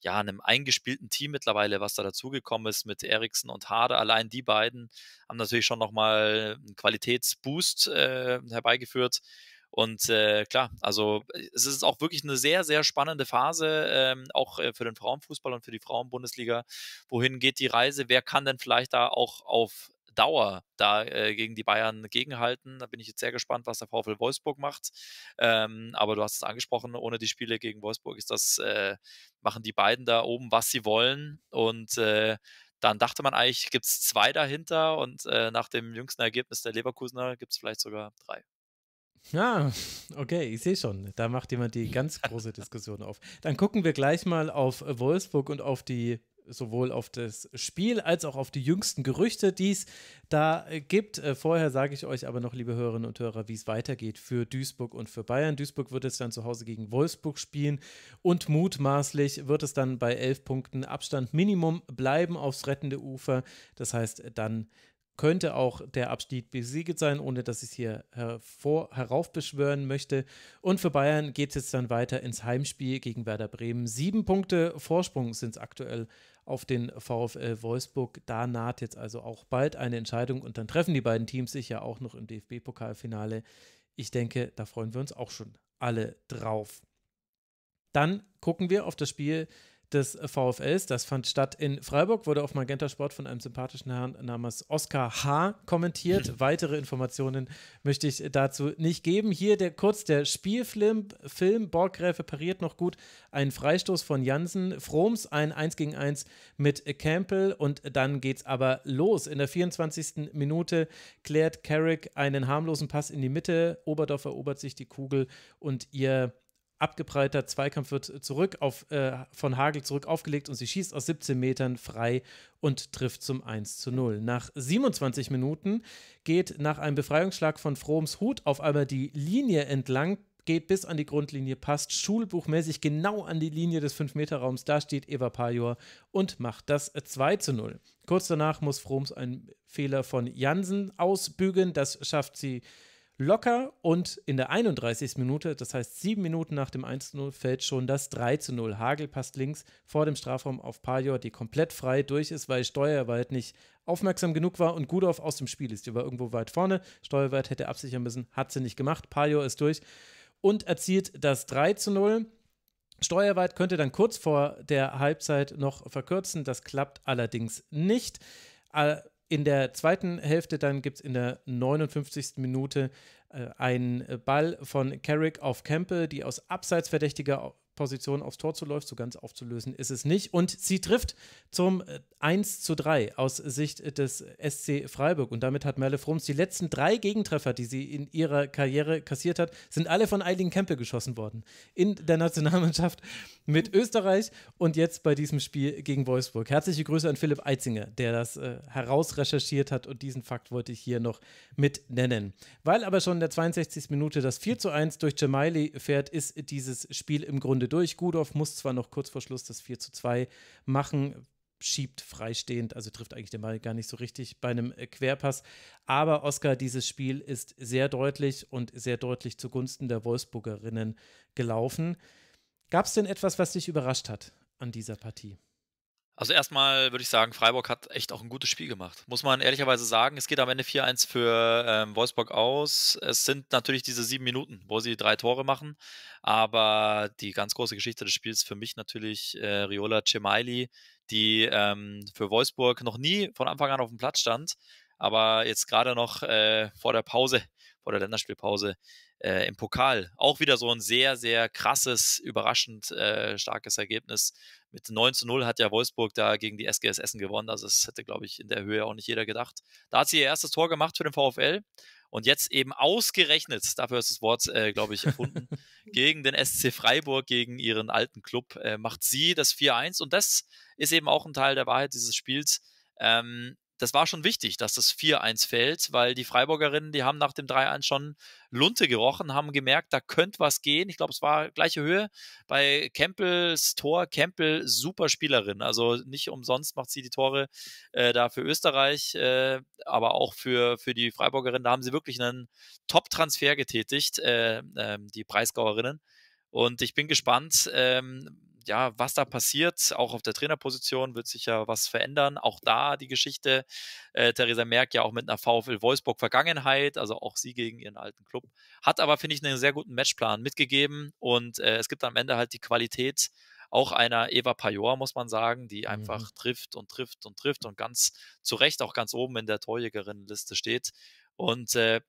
ja, einem eingespielten Team mittlerweile, was da dazugekommen ist mit Eriksen und Hade. Allein die beiden haben natürlich schon nochmal einen Qualitätsboost äh, herbeigeführt. Und äh, klar, also äh, es ist auch wirklich eine sehr, sehr spannende Phase, ähm, auch äh, für den Frauenfußball und für die Frauenbundesliga. Wohin geht die Reise? Wer kann denn vielleicht da auch auf Dauer da äh, gegen die Bayern gegenhalten. Da bin ich jetzt sehr gespannt, was der VfL Wolfsburg macht. Ähm, aber du hast es angesprochen, ohne die Spiele gegen Wolfsburg ist das, äh, machen die beiden da oben, was sie wollen. Und äh, dann dachte man eigentlich, gibt es zwei dahinter und äh, nach dem jüngsten Ergebnis der Leverkusener gibt es vielleicht sogar drei. Ah, okay, ich sehe schon. Da macht jemand die ganz große Diskussion auf. Dann gucken wir gleich mal auf Wolfsburg und auf die sowohl auf das Spiel als auch auf die jüngsten Gerüchte, die es da äh, gibt. Äh, vorher sage ich euch aber noch, liebe Hörerinnen und Hörer, wie es weitergeht für Duisburg und für Bayern. Duisburg wird es dann zu Hause gegen Wolfsburg spielen und mutmaßlich wird es dann bei elf Punkten Abstand Minimum bleiben aufs rettende Ufer. Das heißt, dann könnte auch der Abstieg besiegelt sein, ohne dass ich es hier hervor, heraufbeschwören möchte. Und für Bayern geht es jetzt dann weiter ins Heimspiel gegen Werder Bremen. Sieben Punkte Vorsprung sind es aktuell auf den VfL Wolfsburg. Da naht jetzt also auch bald eine Entscheidung und dann treffen die beiden Teams sich ja auch noch im DFB-Pokalfinale. Ich denke, da freuen wir uns auch schon alle drauf. Dann gucken wir auf das Spiel des VfLs. Das fand statt in Freiburg, wurde auf Magenta Sport von einem sympathischen Herrn namens Oskar H. kommentiert. Weitere Informationen möchte ich dazu nicht geben. Hier der, kurz der Spielfilm. Film Borggräfe pariert noch gut. Ein Freistoß von Jansen. Froms ein 1 gegen 1 mit Campbell. Und dann geht's aber los. In der 24. Minute klärt Carrick einen harmlosen Pass in die Mitte. Oberdorf erobert sich die Kugel und ihr abgebreiter Zweikampf wird zurück auf, äh, von Hagel zurück aufgelegt und sie schießt aus 17 Metern frei und trifft zum 1 zu 0. Nach 27 Minuten geht nach einem Befreiungsschlag von Froms Hut auf einmal die Linie entlang, geht bis an die Grundlinie, passt schulbuchmäßig genau an die Linie des 5-Meter-Raums. Da steht Eva Pajor und macht das 2 zu 0. Kurz danach muss Froms einen Fehler von Jansen ausbügeln. Das schafft sie locker und in der 31. Minute, das heißt sieben Minuten nach dem 1-0, fällt schon das 3-0. Hagel passt links vor dem Strafraum auf Pajor, die komplett frei durch ist, weil Steuerwald nicht aufmerksam genug war und Gudorf aus dem Spiel ist. Die war irgendwo weit vorne, Steuerwald hätte absichern müssen, hat sie nicht gemacht, Pajor ist durch und erzielt das 3-0. Steuerwald könnte dann kurz vor der Halbzeit noch verkürzen, das klappt allerdings nicht äh, in der zweiten Hälfte dann gibt es in der 59. Minute äh, einen äh, Ball von Carrick auf Campbell, die aus abseitsverdächtiger Position aufs Tor zu läuft. So ganz aufzulösen ist es nicht. Und sie trifft zum 1 äh, zu 3 aus Sicht des SC Freiburg. Und damit hat Merle Frums die letzten drei Gegentreffer, die sie in ihrer Karriere kassiert hat, sind alle von Eileen Campbell geschossen worden. In der Nationalmannschaft mit Österreich und jetzt bei diesem Spiel gegen Wolfsburg. Herzliche Grüße an Philipp Eitzinger, der das äh, herausrecherchiert hat und diesen Fakt wollte ich hier noch mit nennen. Weil aber schon in der 62. Minute das 4 zu 1 durch Jamaili fährt, ist dieses Spiel im Grunde durch. Gudorf muss zwar noch kurz vor Schluss das 4 zu 2 machen, schiebt freistehend, also trifft eigentlich den Ball gar nicht so richtig bei einem äh, Querpass. Aber Oscar, dieses Spiel ist sehr deutlich und sehr deutlich zugunsten der Wolfsburgerinnen gelaufen. Gab es denn etwas, was dich überrascht hat an dieser Partie? Also erstmal würde ich sagen, Freiburg hat echt auch ein gutes Spiel gemacht. Muss man ehrlicherweise sagen, es geht am Ende 4-1 für ähm, Wolfsburg aus. Es sind natürlich diese sieben Minuten, wo sie drei Tore machen. Aber die ganz große Geschichte des Spiels für mich natürlich äh, Riola Cemaili, die ähm, für Wolfsburg noch nie von Anfang an auf dem Platz stand, aber jetzt gerade noch äh, vor der Pause, vor der Länderspielpause, äh, im Pokal auch wieder so ein sehr, sehr krasses, überraschend äh, starkes Ergebnis. Mit 9 zu 0 hat ja Wolfsburg da gegen die SGS Essen gewonnen. Also das hätte, glaube ich, in der Höhe auch nicht jeder gedacht. Da hat sie ihr erstes Tor gemacht für den VfL. Und jetzt eben ausgerechnet, dafür ist das Wort, äh, glaube ich, erfunden, gegen den SC Freiburg, gegen ihren alten Club, äh, macht sie das 4-1. Und das ist eben auch ein Teil der Wahrheit dieses Spiels. Ähm, das war schon wichtig, dass das 4-1 fällt, weil die Freiburgerinnen, die haben nach dem 3-1 schon Lunte gerochen, haben gemerkt, da könnte was gehen. Ich glaube, es war gleiche Höhe bei Kempels Tor. Kempel, super Spielerin. Also nicht umsonst macht sie die Tore äh, da für Österreich, äh, aber auch für, für die Freiburgerinnen. Da haben sie wirklich einen Top-Transfer getätigt, äh, ähm, die Preisgauerinnen. Und ich bin gespannt, ähm, ja, was da passiert. Auch auf der Trainerposition wird sich ja was verändern. Auch da die Geschichte. Äh, Theresa Merck ja auch mit einer VfL Wolfsburg-Vergangenheit, also auch sie gegen ihren alten Club. Hat aber, finde ich, einen sehr guten Matchplan mitgegeben und äh, es gibt am Ende halt die Qualität auch einer Eva Pajor, muss man sagen, die einfach mhm. trifft und trifft und trifft und ganz zu Recht auch ganz oben in der Torjägerinnenliste steht. Und äh,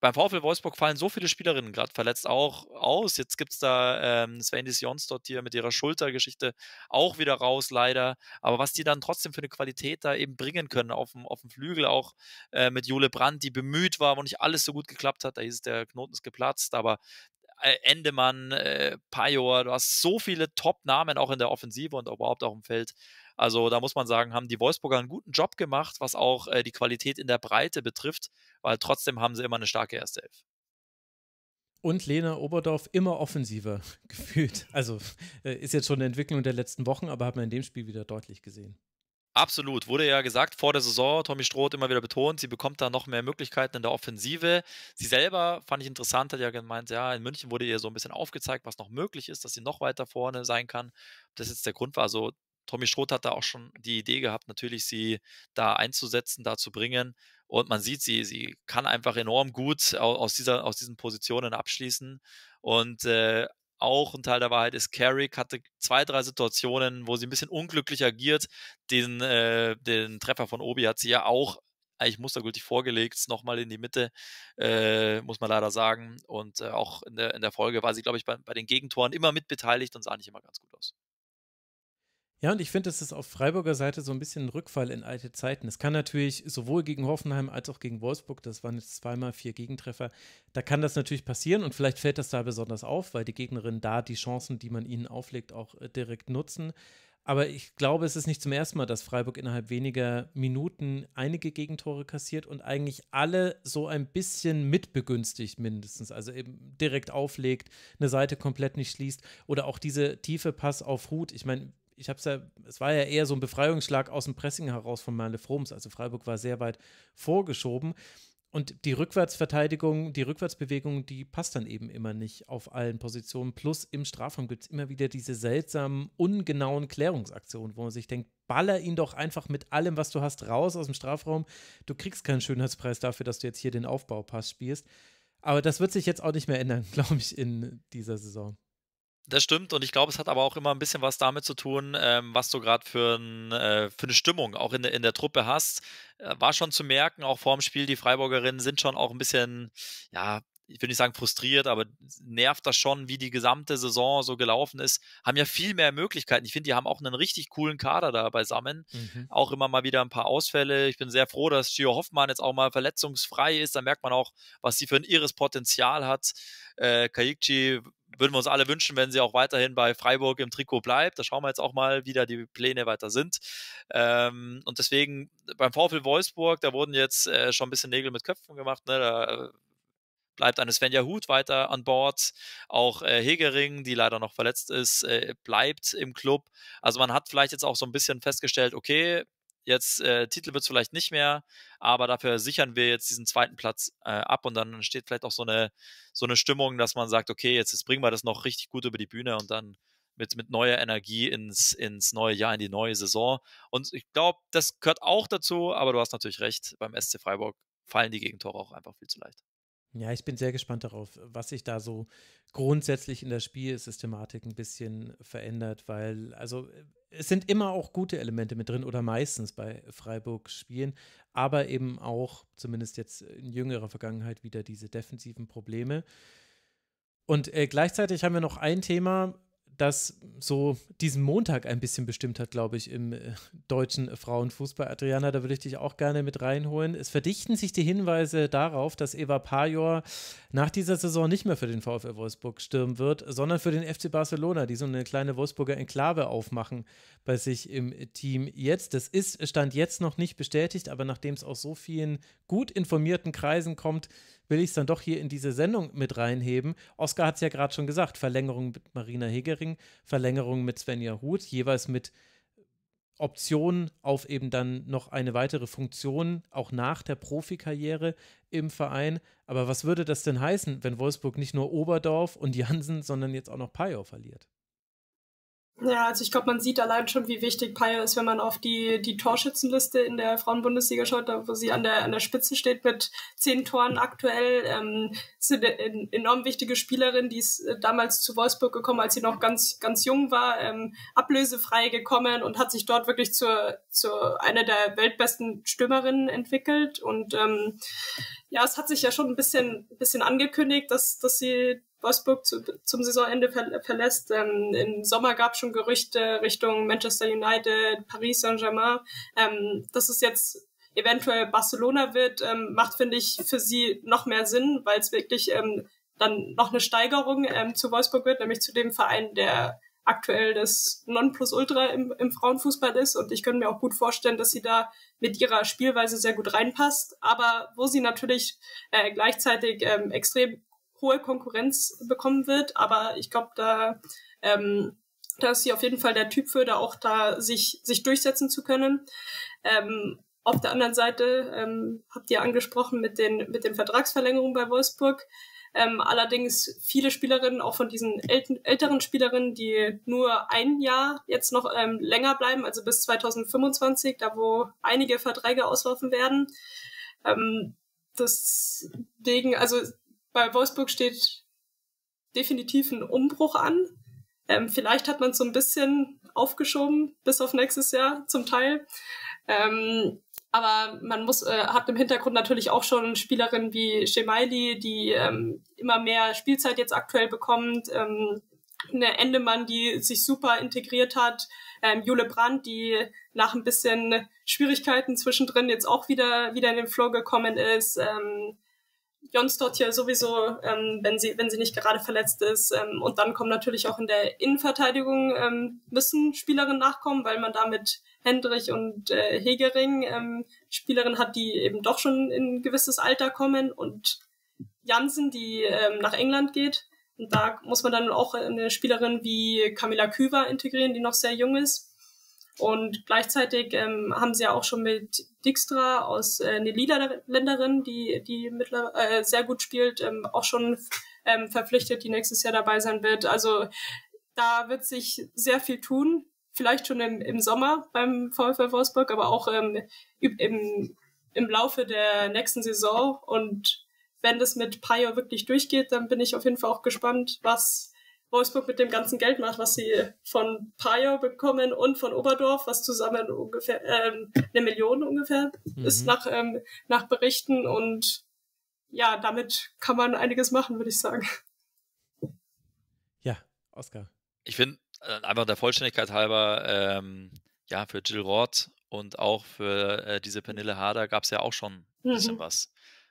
beim VfL Wolfsburg fallen so viele Spielerinnen gerade verletzt auch aus. Jetzt gibt es da ähm, Svendis Jons dort hier mit ihrer Schultergeschichte auch wieder raus, leider. Aber was die dann trotzdem für eine Qualität da eben bringen können, auf dem, auf dem Flügel auch äh, mit Jule Brandt, die bemüht war, wo nicht alles so gut geklappt hat. Da hieß es, der Knoten ist geplatzt, aber äh, Endemann, äh, Pajor, du hast so viele Top-Namen auch in der Offensive und überhaupt auch im Feld. Also da muss man sagen, haben die Wolfsburger einen guten Job gemacht, was auch äh, die Qualität in der Breite betrifft weil trotzdem haben sie immer eine starke erste Elf. Und Lena Oberdorf immer offensiver gefühlt. Also äh, ist jetzt schon eine Entwicklung der letzten Wochen, aber hat man in dem Spiel wieder deutlich gesehen. Absolut, wurde ja gesagt vor der Saison, Tommy Stroh hat immer wieder betont, sie bekommt da noch mehr Möglichkeiten in der Offensive. Sie selber fand ich interessant, hat ja gemeint, ja, in München wurde ihr so ein bisschen aufgezeigt, was noch möglich ist, dass sie noch weiter vorne sein kann. Das ist jetzt der Grund war, also Tommy Stroth hat da auch schon die Idee gehabt, natürlich sie da einzusetzen, da zu bringen. Und man sieht, sie, sie kann einfach enorm gut aus, dieser, aus diesen Positionen abschließen. Und äh, auch ein Teil der Wahrheit ist, Carrick hatte zwei, drei Situationen, wo sie ein bisschen unglücklich agiert. Den, äh, den Treffer von Obi hat sie ja auch eigentlich mustergültig vorgelegt, nochmal in die Mitte, äh, muss man leider sagen. Und äh, auch in der, in der Folge war sie, glaube ich, bei, bei den Gegentoren immer mitbeteiligt und sah nicht immer ganz gut aus. Ja, und ich finde, das ist auf Freiburger Seite so ein bisschen ein Rückfall in alte Zeiten. Es kann natürlich sowohl gegen Hoffenheim als auch gegen Wolfsburg, das waren jetzt zweimal vier Gegentreffer, da kann das natürlich passieren und vielleicht fällt das da besonders auf, weil die Gegnerinnen da die Chancen, die man ihnen auflegt, auch äh, direkt nutzen. Aber ich glaube, es ist nicht zum ersten Mal, dass Freiburg innerhalb weniger Minuten einige Gegentore kassiert und eigentlich alle so ein bisschen mitbegünstigt, mindestens. Also eben direkt auflegt, eine Seite komplett nicht schließt oder auch diese tiefe Pass auf Hut. Ich meine, ich habe es ja, es war ja eher so ein Befreiungsschlag aus dem Pressing heraus von Merle Froms. Also Freiburg war sehr weit vorgeschoben. Und die Rückwärtsverteidigung, die Rückwärtsbewegung, die passt dann eben immer nicht auf allen Positionen. Plus im Strafraum gibt es immer wieder diese seltsamen, ungenauen Klärungsaktionen, wo man sich denkt, baller ihn doch einfach mit allem, was du hast, raus aus dem Strafraum. Du kriegst keinen Schönheitspreis dafür, dass du jetzt hier den Aufbaupass spielst. Aber das wird sich jetzt auch nicht mehr ändern, glaube ich, in dieser Saison. Das stimmt und ich glaube, es hat aber auch immer ein bisschen was damit zu tun, ähm, was du gerade für, ein, äh, für eine Stimmung auch in, der, in der Truppe hast. Äh, war schon zu merken, auch vor dem Spiel, die Freiburgerinnen sind schon auch ein bisschen, ja, ich will nicht sagen frustriert, aber nervt das schon, wie die gesamte Saison so gelaufen ist. Haben ja viel mehr Möglichkeiten. Ich finde, die haben auch einen richtig coolen Kader da beisammen. Mhm. Auch immer mal wieder ein paar Ausfälle. Ich bin sehr froh, dass Gio Hoffmann jetzt auch mal verletzungsfrei ist. Da merkt man auch, was sie für ein irres Potenzial hat. Äh, Kaikchi würden wir uns alle wünschen, wenn sie auch weiterhin bei Freiburg im Trikot bleibt. Da schauen wir jetzt auch mal, wie da die Pläne weiter sind. Ähm, und deswegen beim VfL Wolfsburg, da wurden jetzt äh, schon ein bisschen Nägel mit Köpfen gemacht. Ne? Da äh, bleibt eine Svenja Huth weiter an Bord. Auch äh, Hegering, die leider noch verletzt ist, äh, bleibt im Club. Also man hat vielleicht jetzt auch so ein bisschen festgestellt, okay, Jetzt äh, Titel wird es vielleicht nicht mehr, aber dafür sichern wir jetzt diesen zweiten Platz äh, ab und dann entsteht vielleicht auch so eine, so eine Stimmung, dass man sagt, okay, jetzt, jetzt bringen wir das noch richtig gut über die Bühne und dann mit, mit neuer Energie ins, ins neue Jahr, in die neue Saison. Und ich glaube, das gehört auch dazu, aber du hast natürlich recht, beim SC Freiburg fallen die Gegentore auch einfach viel zu leicht. Ja, ich bin sehr gespannt darauf, was sich da so grundsätzlich in der Spielsystematik ein bisschen verändert, weil, also äh, es sind immer auch gute Elemente mit drin oder meistens bei Freiburg-Spielen, aber eben auch, zumindest jetzt in jüngerer Vergangenheit, wieder diese defensiven Probleme. Und äh, gleichzeitig haben wir noch ein Thema, das so diesen Montag ein bisschen bestimmt hat, glaube ich, im äh, deutschen Frauenfußball. Adriana, da würde ich dich auch gerne mit reinholen. Es verdichten sich die Hinweise darauf, dass Eva Pajor nach dieser Saison nicht mehr für den VfL Wolfsburg stürmen wird, sondern für den FC Barcelona, die so eine kleine Wolfsburger Enklave aufmachen bei sich im Team jetzt. Das ist äh, Stand jetzt noch nicht bestätigt, aber nachdem es aus so vielen gut informierten Kreisen kommt, will ich es dann doch hier in diese Sendung mit reinheben. Oskar hat es ja gerade schon gesagt, Verlängerung mit Marina Hegering, Verlängerung mit Svenja Huth, jeweils mit Optionen auf eben dann noch eine weitere Funktion, auch nach der Profikarriere im Verein. Aber was würde das denn heißen, wenn Wolfsburg nicht nur Oberdorf und Jansen, sondern jetzt auch noch Pajor verliert? Ja, also ich glaube, man sieht allein schon, wie wichtig Paya ist, wenn man auf die, die Torschützenliste in der Frauenbundesliga schaut, da wo sie an der, an der Spitze steht mit zehn Toren aktuell. Ähm, ist eine, eine enorm wichtige Spielerin, die ist äh, damals zu Wolfsburg gekommen, als sie noch ganz, ganz jung war, ähm, ablösefrei gekommen und hat sich dort wirklich zur, zur einer der weltbesten Stürmerinnen entwickelt. Und ähm, ja, es hat sich ja schon ein bisschen, ein bisschen angekündigt, dass, dass sie Wolfsburg zu, zum Saisonende ver verlässt. Ähm, Im Sommer gab es schon Gerüchte Richtung Manchester United, Paris Saint-Germain. Ähm, dass es jetzt eventuell Barcelona wird, ähm, macht, finde ich, für sie noch mehr Sinn, weil es wirklich ähm, dann noch eine Steigerung ähm, zu Wolfsburg wird, nämlich zu dem Verein, der aktuell das Nonplusultra im, im Frauenfußball ist. Und ich könnte mir auch gut vorstellen, dass sie da mit ihrer Spielweise sehr gut reinpasst. Aber wo sie natürlich äh, gleichzeitig ähm, extrem hohe Konkurrenz bekommen wird. Aber ich glaube, da, ähm, da ist sie auf jeden Fall der Typ für, da auch da sich, sich durchsetzen zu können. Ähm, auf der anderen Seite ähm, habt ihr angesprochen mit den, mit den Vertragsverlängerungen bei Wolfsburg. Ähm, allerdings viele Spielerinnen, auch von diesen älteren Spielerinnen, die nur ein Jahr jetzt noch ähm, länger bleiben, also bis 2025, da wo einige Verträge auslaufen werden. Ähm, deswegen, also bei Wolfsburg steht definitiv ein Umbruch an. Ähm, vielleicht hat man es so ein bisschen aufgeschoben bis auf nächstes Jahr zum Teil. Ähm, aber man muss, äh, hat im Hintergrund natürlich auch schon Spielerinnen wie Schemaili, die ähm, immer mehr Spielzeit jetzt aktuell bekommt. Ähm, eine Endemann, die sich super integriert hat. Ähm, Jule Brandt, die nach ein bisschen Schwierigkeiten zwischendrin jetzt auch wieder, wieder in den Flow gekommen ist. Ähm, Jonsdott hier sowieso, ähm, wenn sie wenn sie nicht gerade verletzt ist. Ähm, und dann kommen natürlich auch in der Innenverteidigung ähm, müssen Spielerinnen nachkommen, weil man damit Hendrich und äh, Hegering ähm, Spielerinnen hat, die eben doch schon in ein gewisses Alter kommen und Jansen, die ähm, nach England geht. Und da muss man dann auch eine Spielerin wie Camilla Küver integrieren, die noch sehr jung ist. Und gleichzeitig ähm, haben sie ja auch schon mit Dijkstra aus äh, eine Niederländerin, die, die mittler, äh, sehr gut spielt, ähm, auch schon ähm, verpflichtet, die nächstes Jahr dabei sein wird. Also da wird sich sehr viel tun. Vielleicht schon im, im Sommer beim VfL Wolfsburg, aber auch ähm, im, im Laufe der nächsten Saison. Und wenn das mit Payo wirklich durchgeht, dann bin ich auf jeden Fall auch gespannt, was Wolfsburg mit dem ganzen Geld macht, was sie von Payo bekommen und von Oberdorf, was zusammen ungefähr ähm, eine Million ungefähr mhm. ist nach, ähm, nach Berichten. Und ja, damit kann man einiges machen, würde ich sagen. Ja, Oskar. Ich finde, äh, einfach der Vollständigkeit halber, ähm, ja, für Jill Roth und auch für äh, diese Penille Harder gab es ja auch schon ein bisschen mhm. was.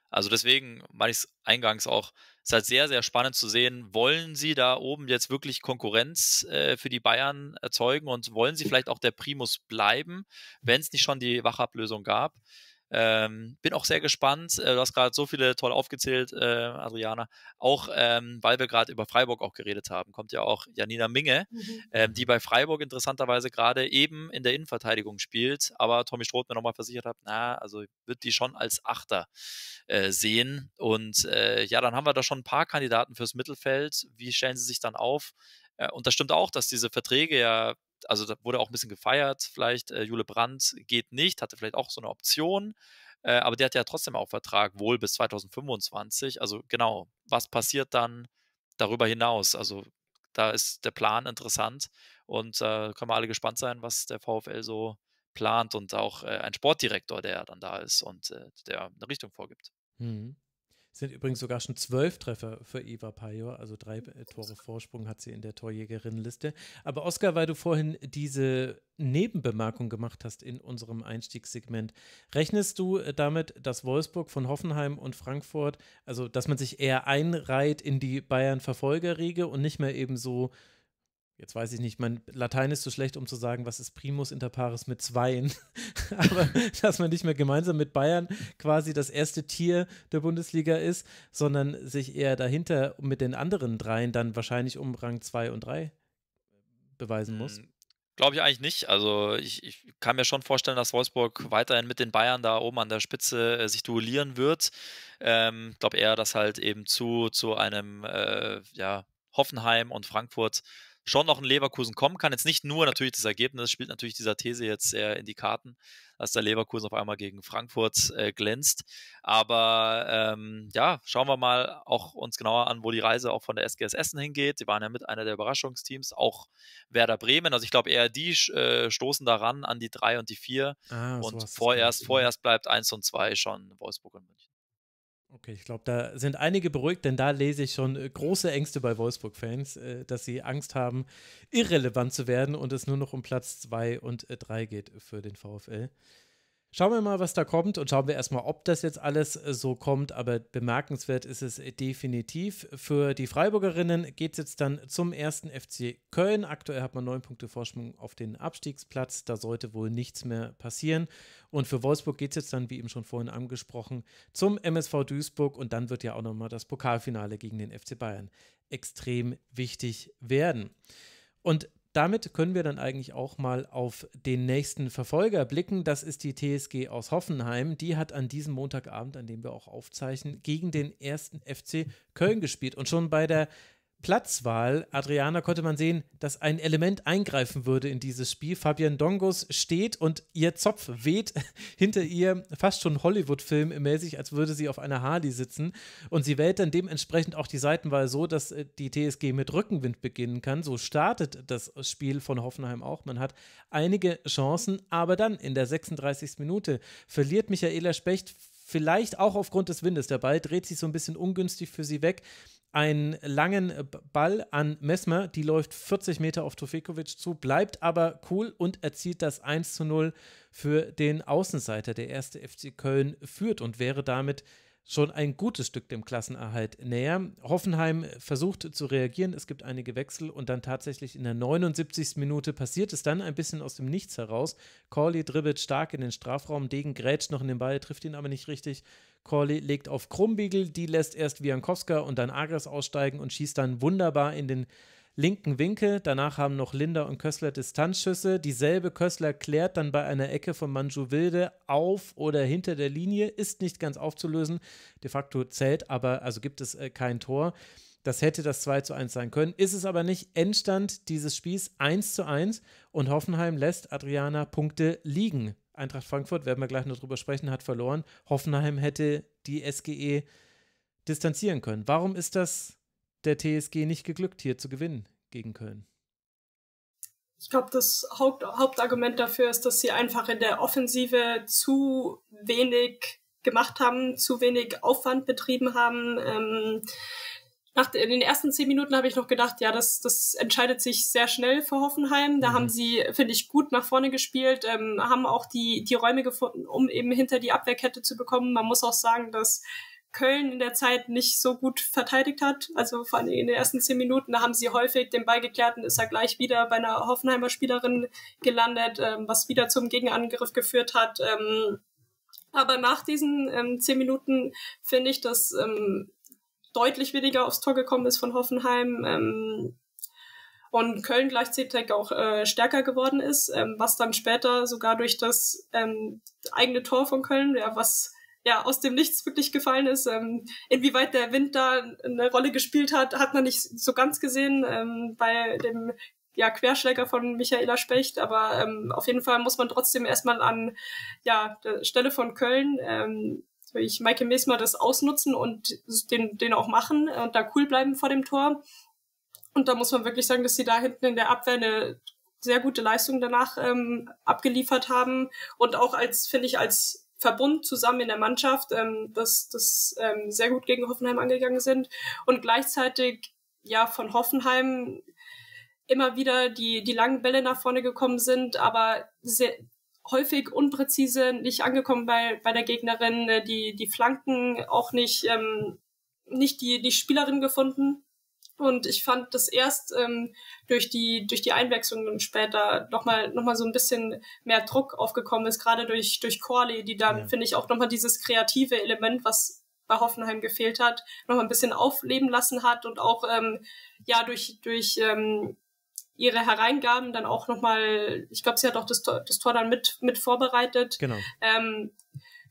Also deswegen meine ich es eingangs auch, ist halt sehr, sehr spannend zu sehen, wollen sie da oben jetzt wirklich Konkurrenz äh, für die Bayern erzeugen und wollen sie hm. vielleicht auch der Primus bleiben, wenn es nicht schon die Wachablösung gab? Ähm, bin auch sehr gespannt. Äh, du hast gerade so viele toll aufgezählt, äh, Adriana. Auch ähm, weil wir gerade über Freiburg auch geredet haben, kommt ja auch Janina Minge, mhm. ähm, die bei Freiburg interessanterweise gerade eben in der Innenverteidigung spielt. Aber Tommy Stroth mir nochmal versichert hat, na, also wird die schon als Achter äh, sehen. Und äh, ja, dann haben wir da schon ein paar Kandidaten fürs Mittelfeld. Wie stellen sie sich dann auf? Äh, und das stimmt auch, dass diese Verträge ja also da wurde auch ein bisschen gefeiert, vielleicht äh, Jule Brandt geht nicht, hatte vielleicht auch so eine Option, äh, aber der hat ja trotzdem auch Vertrag, wohl bis 2025. Also genau, was passiert dann darüber hinaus? Also da ist der Plan interessant und äh, können wir alle gespannt sein, was der VfL so plant und auch äh, ein Sportdirektor, der dann da ist und äh, der eine Richtung vorgibt. Mhm sind übrigens sogar schon zwölf Treffer für Eva Pajor, also drei äh, Tore Vorsprung hat sie in der Torjägerinnenliste. Aber Oskar, weil du vorhin diese Nebenbemerkung gemacht hast in unserem Einstiegssegment, rechnest du äh, damit, dass Wolfsburg von Hoffenheim und Frankfurt, also dass man sich eher einreiht in die Bayern-Verfolgerriege und nicht mehr eben so Jetzt weiß ich nicht, mein Latein ist zu so schlecht, um zu sagen, was ist Primus inter pares mit Zweien. Aber dass man nicht mehr gemeinsam mit Bayern quasi das erste Tier der Bundesliga ist, sondern sich eher dahinter mit den anderen dreien dann wahrscheinlich um Rang 2 und 3 beweisen muss. Hm, glaube ich eigentlich nicht. Also ich, ich, kann mir schon vorstellen, dass Wolfsburg weiterhin mit den Bayern da oben an der Spitze äh, sich duellieren wird. Ich ähm, glaube eher, dass halt eben zu, zu einem äh, ja, Hoffenheim und Frankfurt schon noch ein Leverkusen kommen kann. Jetzt nicht nur natürlich das Ergebnis, spielt natürlich dieser These jetzt sehr in die Karten, dass der Leverkusen auf einmal gegen Frankfurt äh, glänzt. Aber ähm, ja, schauen wir mal auch uns genauer an, wo die Reise auch von der SGS Essen hingeht. Sie waren ja mit einer der Überraschungsteams, auch Werder Bremen. Also ich glaube eher die äh, stoßen daran an die drei und die vier. Ah, und vorerst, mhm. vorerst bleibt eins und zwei schon Wolfsburg und München. Okay, ich glaube, da sind einige beruhigt, denn da lese ich schon äh, große Ängste bei Wolfsburg-Fans, äh, dass sie Angst haben, irrelevant zu werden und es nur noch um Platz 2 und 3 äh, geht für den VfL. Schauen wir mal, was da kommt und schauen wir erstmal, ob das jetzt alles äh, so kommt. Aber bemerkenswert ist es äh, definitiv. Für die Freiburgerinnen geht es jetzt dann zum ersten FC Köln. Aktuell hat man neun Punkte Vorsprung auf den Abstiegsplatz. Da sollte wohl nichts mehr passieren. Und für Wolfsburg geht es jetzt dann, wie eben schon vorhin angesprochen, zum MSV Duisburg. Und dann wird ja auch nochmal das Pokalfinale gegen den FC Bayern extrem wichtig werden. Und damit können wir dann eigentlich auch mal auf den nächsten Verfolger blicken. Das ist die TSG aus Hoffenheim. Die hat an diesem Montagabend, an dem wir auch aufzeichnen, gegen den ersten FC Köln gespielt. Und schon bei der Platzwahl Adriana konnte man sehen, dass ein Element eingreifen würde in dieses Spiel. Fabian Dongos steht und ihr Zopf weht hinter ihr, fast schon Hollywood-Film mäßig, als würde sie auf einer Harley sitzen. Und sie wählt dann dementsprechend auch die Seitenwahl so, dass äh, die TSG mit Rückenwind beginnen kann. So startet das Spiel von Hoffenheim auch. Man hat einige Chancen, aber dann in der 36. Minute verliert Michaela Specht vielleicht auch aufgrund des Windes. Der Ball dreht sich so ein bisschen ungünstig für sie weg einen langen Ball an Messmer, die läuft 40 Meter auf Tofekovic zu, bleibt aber cool und erzielt das 1 zu 0 für den Außenseiter, der erste FC Köln führt und wäre damit schon ein gutes Stück dem Klassenerhalt näher. Hoffenheim versucht zu reagieren, es gibt einige Wechsel und dann tatsächlich in der 79. Minute passiert es dann ein bisschen aus dem Nichts heraus. Corley dribbelt stark in den Strafraum, Degen grätscht noch in den Ball, trifft ihn aber nicht richtig. Corley legt auf Krummbiegel, die lässt erst Wiankowska und dann Agres aussteigen und schießt dann wunderbar in den linken Winkel. Danach haben noch Linder und Kössler Distanzschüsse. Dieselbe Kössler klärt dann bei einer Ecke von Manju Wilde auf oder hinter der Linie, ist nicht ganz aufzulösen. De facto zählt aber, also gibt es äh, kein Tor. Das hätte das 2 zu 1 sein können, ist es aber nicht. Endstand dieses Spiels 1 zu 1 und Hoffenheim lässt Adriana Punkte liegen. Eintracht Frankfurt, werden wir gleich noch drüber sprechen, hat verloren. Hoffenheim hätte die SGE distanzieren können. Warum ist das der TSG nicht geglückt, hier zu gewinnen gegen Köln. Ich glaube, das Haupt Hauptargument dafür ist, dass sie einfach in der Offensive zu wenig gemacht haben, zu wenig Aufwand betrieben haben. Ähm, nach, in den ersten zehn Minuten habe ich noch gedacht, ja, das, das entscheidet sich sehr schnell für Hoffenheim. Da haben mhm. sie, finde ich, gut nach vorne gespielt, ähm, haben auch die, die Räume gefunden, um eben hinter die Abwehrkette zu bekommen. Man muss auch sagen, dass Köln in der Zeit nicht so gut verteidigt hat. Also vor allem in den ersten zehn Minuten, da haben sie häufig den Ball geklärt und ist er gleich wieder bei einer Hoffenheimer Spielerin gelandet, ähm, was wieder zum Gegenangriff geführt hat. Ähm, aber nach diesen ähm, zehn Minuten finde ich, dass ähm, deutlich weniger aufs Tor gekommen ist von Hoffenheim ähm, und Köln gleichzeitig auch äh, stärker geworden ist, ähm, was dann später sogar durch das ähm, eigene Tor von Köln, ja, was ja, aus dem Nichts wirklich gefallen ist. Ähm, inwieweit der Wind da eine Rolle gespielt hat, hat man nicht so ganz gesehen ähm, bei dem ja, Querschläger von Michaela Specht, aber ähm, auf jeden Fall muss man trotzdem erstmal an ja, der Stelle von Köln ähm, ich Maike Mesmer das ausnutzen und den, den auch machen und da cool bleiben vor dem Tor. Und da muss man wirklich sagen, dass sie da hinten in der Abwehr eine sehr gute Leistung danach ähm, abgeliefert haben und auch als, finde ich, als Verbund zusammen in der Mannschaft, ähm, dass das ähm, sehr gut gegen Hoffenheim angegangen sind und gleichzeitig ja von Hoffenheim immer wieder die die langen Bälle nach vorne gekommen sind, aber sehr häufig unpräzise nicht angekommen bei bei der Gegnerin, äh, die die Flanken auch nicht ähm, nicht die die Spielerin gefunden und ich fand das erst ähm, durch die durch die Einwechslung und später nochmal noch mal so ein bisschen mehr Druck aufgekommen ist, gerade durch durch Corley, die dann ja. finde ich auch nochmal dieses kreative Element, was bei Hoffenheim gefehlt hat, nochmal ein bisschen aufleben lassen hat und auch ähm, ja durch durch ähm, ihre Hereingaben dann auch nochmal, ich glaube, sie hat auch das Tor, das Tor dann mit mit vorbereitet. Genau. Ähm,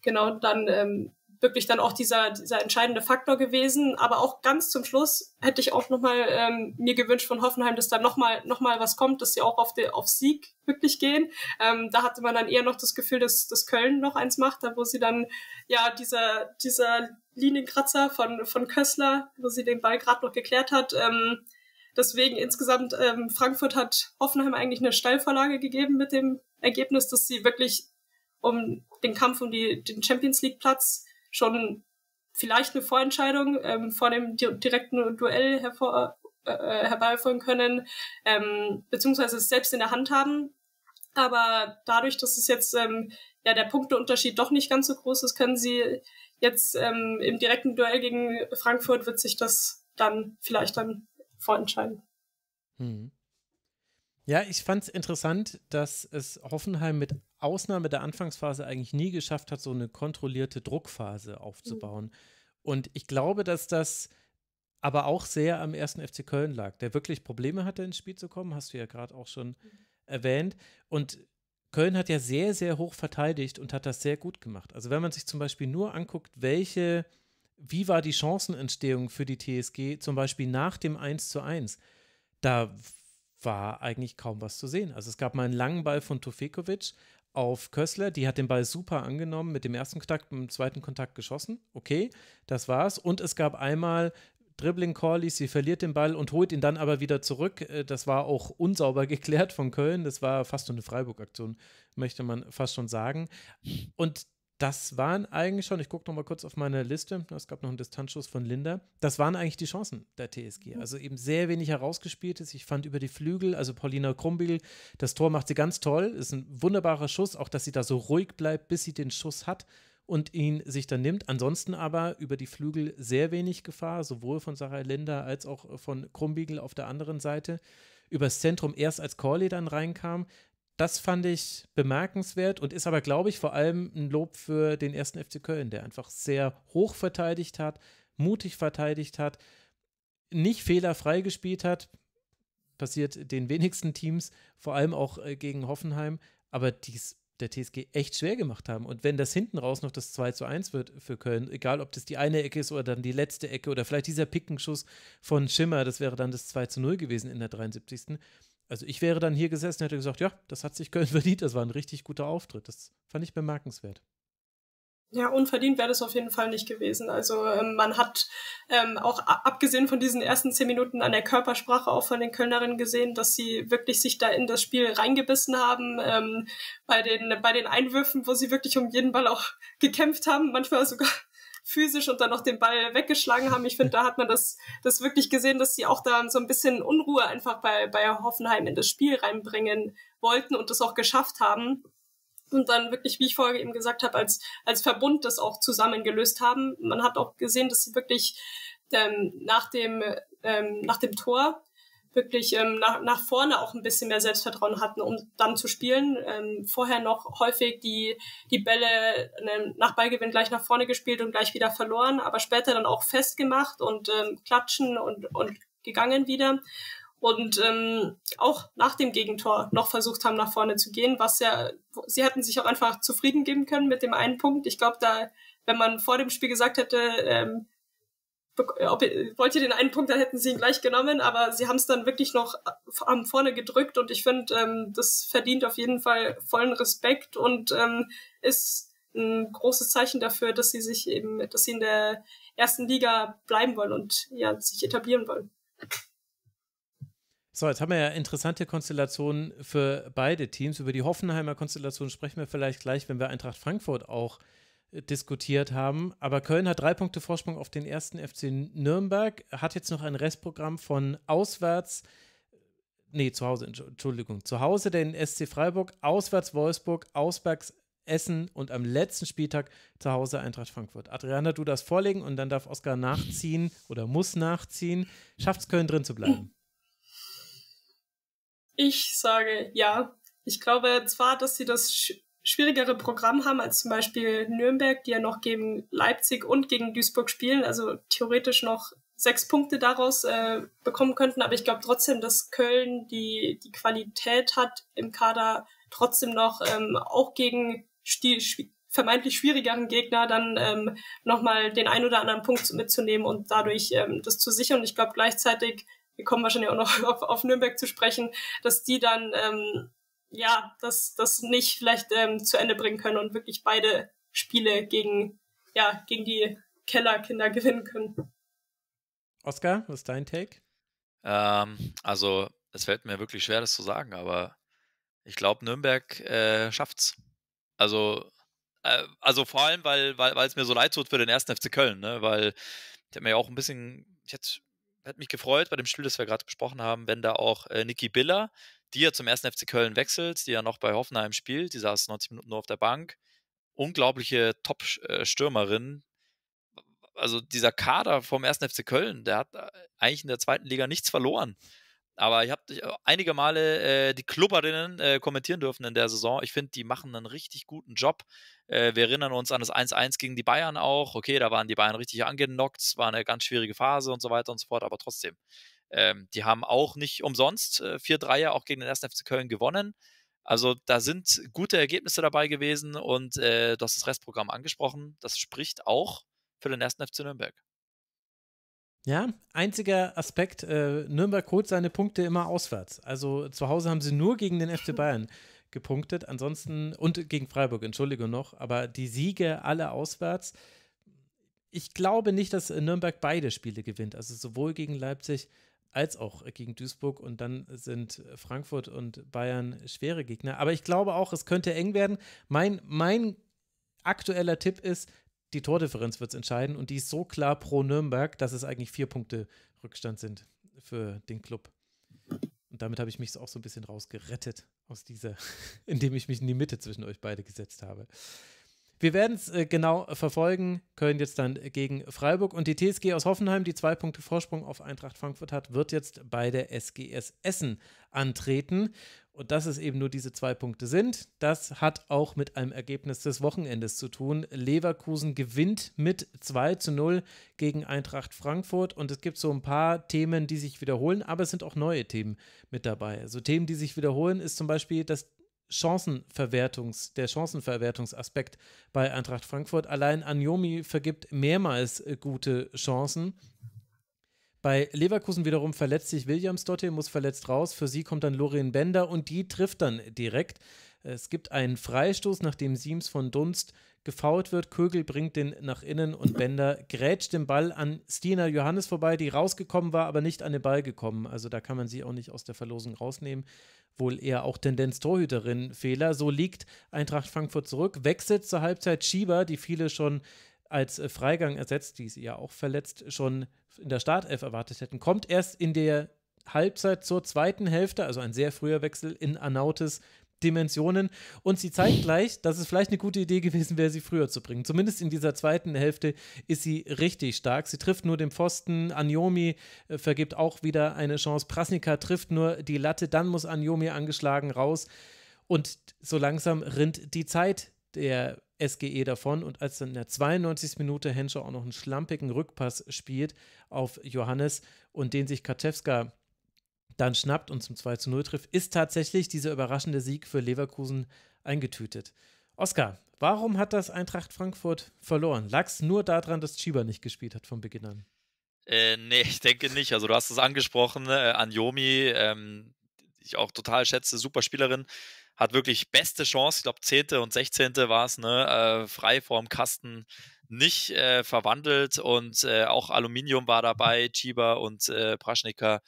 genau dann ähm, wirklich dann auch dieser, dieser entscheidende Faktor gewesen. Aber auch ganz zum Schluss hätte ich auch nochmal ähm, mir gewünscht von Hoffenheim, dass da nochmal noch mal was kommt, dass sie auch auf, die, auf Sieg wirklich gehen. Ähm, da hatte man dann eher noch das Gefühl, dass, dass Köln noch eins macht, da wo sie dann ja dieser, dieser Linienkratzer von, von Kössler, wo sie den Ball gerade noch geklärt hat. Ähm, deswegen insgesamt, ähm, Frankfurt hat Hoffenheim eigentlich eine Steilvorlage gegeben mit dem Ergebnis, dass sie wirklich um den Kampf um die, den Champions League Platz schon vielleicht eine Vorentscheidung ähm, vor dem di direkten Duell hervor, äh, äh, herbeiführen können, ähm, beziehungsweise es selbst in der Hand haben. Aber dadurch, dass es jetzt ähm, ja der Punkteunterschied doch nicht ganz so groß ist, können sie jetzt ähm, im direkten Duell gegen Frankfurt wird sich das dann vielleicht dann vorentscheiden. Hm. Ja, ich fand es interessant, dass es Hoffenheim mit Ausnahme der Anfangsphase eigentlich nie geschafft hat, so eine kontrollierte Druckphase aufzubauen. Mhm. Und ich glaube, dass das aber auch sehr am ersten FC Köln lag, der wirklich Probleme hatte, ins Spiel zu kommen, hast du ja gerade auch schon mhm. erwähnt. Und Köln hat ja sehr, sehr hoch verteidigt und hat das sehr gut gemacht. Also wenn man sich zum Beispiel nur anguckt, welche, wie war die Chancenentstehung für die TSG, zum Beispiel nach dem 1 zu 1, da war eigentlich kaum was zu sehen. Also es gab mal einen langen Ball von Tofekovic, auf Kössler, die hat den Ball super angenommen, mit dem ersten Kontakt, mit dem zweiten Kontakt geschossen. Okay, das war's. Und es gab einmal Dribbling Corleys, sie verliert den Ball und holt ihn dann aber wieder zurück. Äh, das war auch unsauber geklärt von Köln. Das war fast so eine Freiburg-Aktion, möchte man fast schon sagen. Und das waren eigentlich schon, ich gucke noch mal kurz auf meine Liste, es gab noch einen Distanzschuss von Linda, das waren eigentlich die Chancen der TSG. Mhm. Also eben sehr wenig herausgespieltes. Ich fand über die Flügel, also Paulina Krumbiegel, das Tor macht sie ganz toll, ist ein wunderbarer Schuss, auch dass sie da so ruhig bleibt, bis sie den Schuss hat und ihn sich dann nimmt. Ansonsten aber über die Flügel sehr wenig Gefahr, sowohl von Sarah Linda als auch von Krumbiegel auf der anderen Seite übers Zentrum erst als Corley dann reinkam, das fand ich bemerkenswert und ist aber, glaube ich, vor allem ein Lob für den ersten FC Köln, der einfach sehr hoch verteidigt hat, mutig verteidigt hat, nicht fehlerfrei gespielt hat. Passiert den wenigsten Teams, vor allem auch äh, gegen Hoffenheim, aber dies der TSG echt schwer gemacht haben. Und wenn das hinten raus noch das 2 zu 1 wird für Köln, egal ob das die eine Ecke ist oder dann die letzte Ecke oder vielleicht dieser Pickenschuss von Schimmer, das wäre dann das 2 zu 0 gewesen in der 73 also ich wäre dann hier gesessen und hätte gesagt, ja, das hat sich Köln verdient, das war ein richtig guter Auftritt. Das fand ich bemerkenswert. Ja, unverdient wäre das auf jeden Fall nicht gewesen. Also ähm, man hat ähm, auch abgesehen von diesen ersten zehn Minuten an der Körpersprache auch von den Kölnerinnen gesehen, dass sie wirklich sich da in das Spiel reingebissen haben. Ähm, bei den bei den Einwürfen, wo sie wirklich um jeden Ball auch gekämpft haben, manchmal sogar physisch und dann noch den Ball weggeschlagen haben. Ich finde, da hat man das, das wirklich gesehen, dass sie auch dann so ein bisschen Unruhe einfach bei, bei Hoffenheim in das Spiel reinbringen wollten und das auch geschafft haben und dann wirklich, wie ich vorher eben gesagt habe, als, als Verbund das auch zusammengelöst haben. Man hat auch gesehen, dass sie wirklich ähm, nach, dem, ähm, nach dem Tor wirklich ähm, nach, nach vorne auch ein bisschen mehr Selbstvertrauen hatten, um dann zu spielen. Ähm, vorher noch häufig die, die Bälle ne, nach Ballgewinn gleich nach vorne gespielt und gleich wieder verloren, aber später dann auch festgemacht und ähm, klatschen und, und gegangen wieder. Und ähm, auch nach dem Gegentor noch versucht haben, nach vorne zu gehen, was ja, sie hätten sich auch einfach zufrieden geben können mit dem einen Punkt. Ich glaube, da, wenn man vor dem Spiel gesagt hätte, ähm, äh, ob, wollt den einen Punkt, dann hätten sie ihn gleich genommen, aber sie haben es dann wirklich noch äh, am vorne gedrückt und ich finde, ähm, das verdient auf jeden Fall vollen Respekt und ähm, ist ein großes Zeichen dafür, dass sie sich eben, dass sie in der ersten Liga bleiben wollen und ja, sich etablieren wollen. So, jetzt haben wir ja interessante Konstellationen für beide Teams. Über die Hoffenheimer Konstellation sprechen wir vielleicht gleich, wenn wir Eintracht Frankfurt auch äh, diskutiert haben. Aber Köln hat drei Punkte Vorsprung auf den ersten FC Nürnberg, hat jetzt noch ein Restprogramm von auswärts, nee, zu Hause, Entschuldigung, zu Hause den SC Freiburg, auswärts Wolfsburg, auswärts Essen und am letzten Spieltag zu Hause Eintracht Frankfurt. Adriana, du das vorlegen und dann darf Oskar nachziehen oder muss nachziehen. Schafft es Köln drin zu bleiben? Ich sage ja. Ich glaube zwar, dass sie das schwierigere Programm haben als zum Beispiel Nürnberg, die ja noch gegen Leipzig und gegen Duisburg spielen, also theoretisch noch sechs Punkte daraus äh, bekommen könnten. Aber ich glaube trotzdem, dass Köln die, die Qualität hat im Kader, trotzdem noch ähm, auch gegen die schw vermeintlich schwierigeren Gegner dann ähm, nochmal den ein oder anderen Punkt mitzunehmen und dadurch ähm, das zu sichern. ich glaube gleichzeitig, wir kommen wahrscheinlich auch noch auf, auf Nürnberg zu sprechen, dass die dann ähm, ja, das, das nicht vielleicht ähm, zu Ende bringen können und wirklich beide Spiele gegen, ja, gegen die Kellerkinder gewinnen können. Oscar, was ist dein Take? Ähm, also, es fällt mir wirklich schwer, das zu sagen, aber ich glaube, Nürnberg äh, schafft's. Also, äh, also vor allem, weil, weil, weil es mir so leid tut für den ersten FC Köln, ne? Weil ich hätte mir ja auch ein bisschen, ich hätte mich gefreut bei dem Spiel, das wir gerade besprochen haben, wenn da auch äh, Niki Biller, die ja zum 1. FC Köln wechselt, die ja noch bei Hoffenheim spielt, die saß 90 Minuten nur auf der Bank. Unglaubliche Top-Stürmerin. Äh, also dieser Kader vom 1. FC Köln, der hat äh, eigentlich in der zweiten Liga nichts verloren. Aber ich habe äh, einige Male äh, die Klubberinnen äh, kommentieren dürfen in der Saison. Ich finde, die machen einen richtig guten Job. Äh, wir erinnern uns an das 1-1 gegen die Bayern auch. Okay, da waren die Bayern richtig angenockt, war eine ganz schwierige Phase und so weiter und so fort, aber trotzdem. Ähm, die haben auch nicht umsonst äh, 4-3er auch gegen den 1. FC Köln gewonnen. Also da sind gute Ergebnisse dabei gewesen und äh, du hast das Restprogramm angesprochen. Das spricht auch für den 1. FC Nürnberg. Ja, einziger Aspekt, äh, Nürnberg holt seine Punkte immer auswärts. Also zu Hause haben sie nur gegen den FC Bayern gepunktet, ansonsten und gegen Freiburg, entschuldige noch, aber die Siege alle auswärts. Ich glaube nicht, dass Nürnberg beide Spiele gewinnt, also sowohl gegen Leipzig als auch gegen Duisburg. Und dann sind Frankfurt und Bayern schwere Gegner. Aber ich glaube auch, es könnte eng werden. Mein, mein aktueller Tipp ist, die Tordifferenz wird es entscheiden. Und die ist so klar pro Nürnberg, dass es eigentlich vier Punkte Rückstand sind für den Club. Und damit habe ich mich auch so ein bisschen rausgerettet aus dieser, indem ich mich in die Mitte zwischen euch beide gesetzt habe. Wir werden es äh, genau verfolgen. Köln jetzt dann gegen Freiburg und die TSG aus Hoffenheim, die zwei Punkte Vorsprung auf Eintracht Frankfurt hat, wird jetzt bei der SGS Essen antreten. Und dass es eben nur diese zwei Punkte sind, das hat auch mit einem Ergebnis des Wochenendes zu tun. Leverkusen gewinnt mit 2 zu 0 gegen Eintracht Frankfurt. Und es gibt so ein paar Themen, die sich wiederholen, aber es sind auch neue Themen mit dabei. So also Themen, die sich wiederholen, ist zum Beispiel, dass Chancenverwertungs, der Chancenverwertungsaspekt bei Eintracht Frankfurt. Allein Anjomi vergibt mehrmals äh, gute Chancen. Bei Leverkusen wiederum verletzt sich Williams Dottir, muss verletzt raus. Für sie kommt dann Lorien Bender und die trifft dann direkt. Es gibt einen Freistoß, nachdem Siems von Dunst gefault wird. Kögel bringt den nach innen und Bender grätscht den Ball an Stina Johannes vorbei, die rausgekommen war, aber nicht an den Ball gekommen. Also da kann man sie auch nicht aus der Verlosung rausnehmen. Wohl eher auch Tendenz Torhüterin Fehler. So liegt Eintracht Frankfurt zurück, wechselt zur Halbzeit Schieber, die viele schon als äh, Freigang ersetzt, die sie ja auch verletzt schon in der Startelf erwartet hätten, kommt erst in der Halbzeit zur zweiten Hälfte, also ein sehr früher Wechsel in Anautes Dimensionen und sie zeigt gleich, dass es vielleicht eine gute Idee gewesen wäre, sie früher zu bringen. Zumindest in dieser zweiten Hälfte ist sie richtig stark. Sie trifft nur den Pfosten, Anjomi äh, vergibt auch wieder eine Chance, Prasnika trifft nur die Latte, dann muss Anjomi angeschlagen raus und so langsam rinnt die Zeit der SGE davon. Und als dann in der 92. Minute Henscher auch noch einen schlampigen Rückpass spielt auf Johannes und den sich Kaczewska dann schnappt und zum 2 zu 0 trifft, ist tatsächlich dieser überraschende Sieg für Leverkusen eingetütet. Oskar, warum hat das Eintracht Frankfurt verloren? Lag nur daran, dass Chiba nicht gespielt hat von Beginn an? Äh, nee, ich denke nicht. Also du hast es angesprochen, äh, Anjomi, ähm, ich auch total schätze, super Spielerin, hat wirklich beste Chance, ich glaube 10. und 16. war es, ne? Äh, frei vorm Kasten nicht äh, verwandelt und äh, auch Aluminium war dabei, Chiba und äh, Praschnika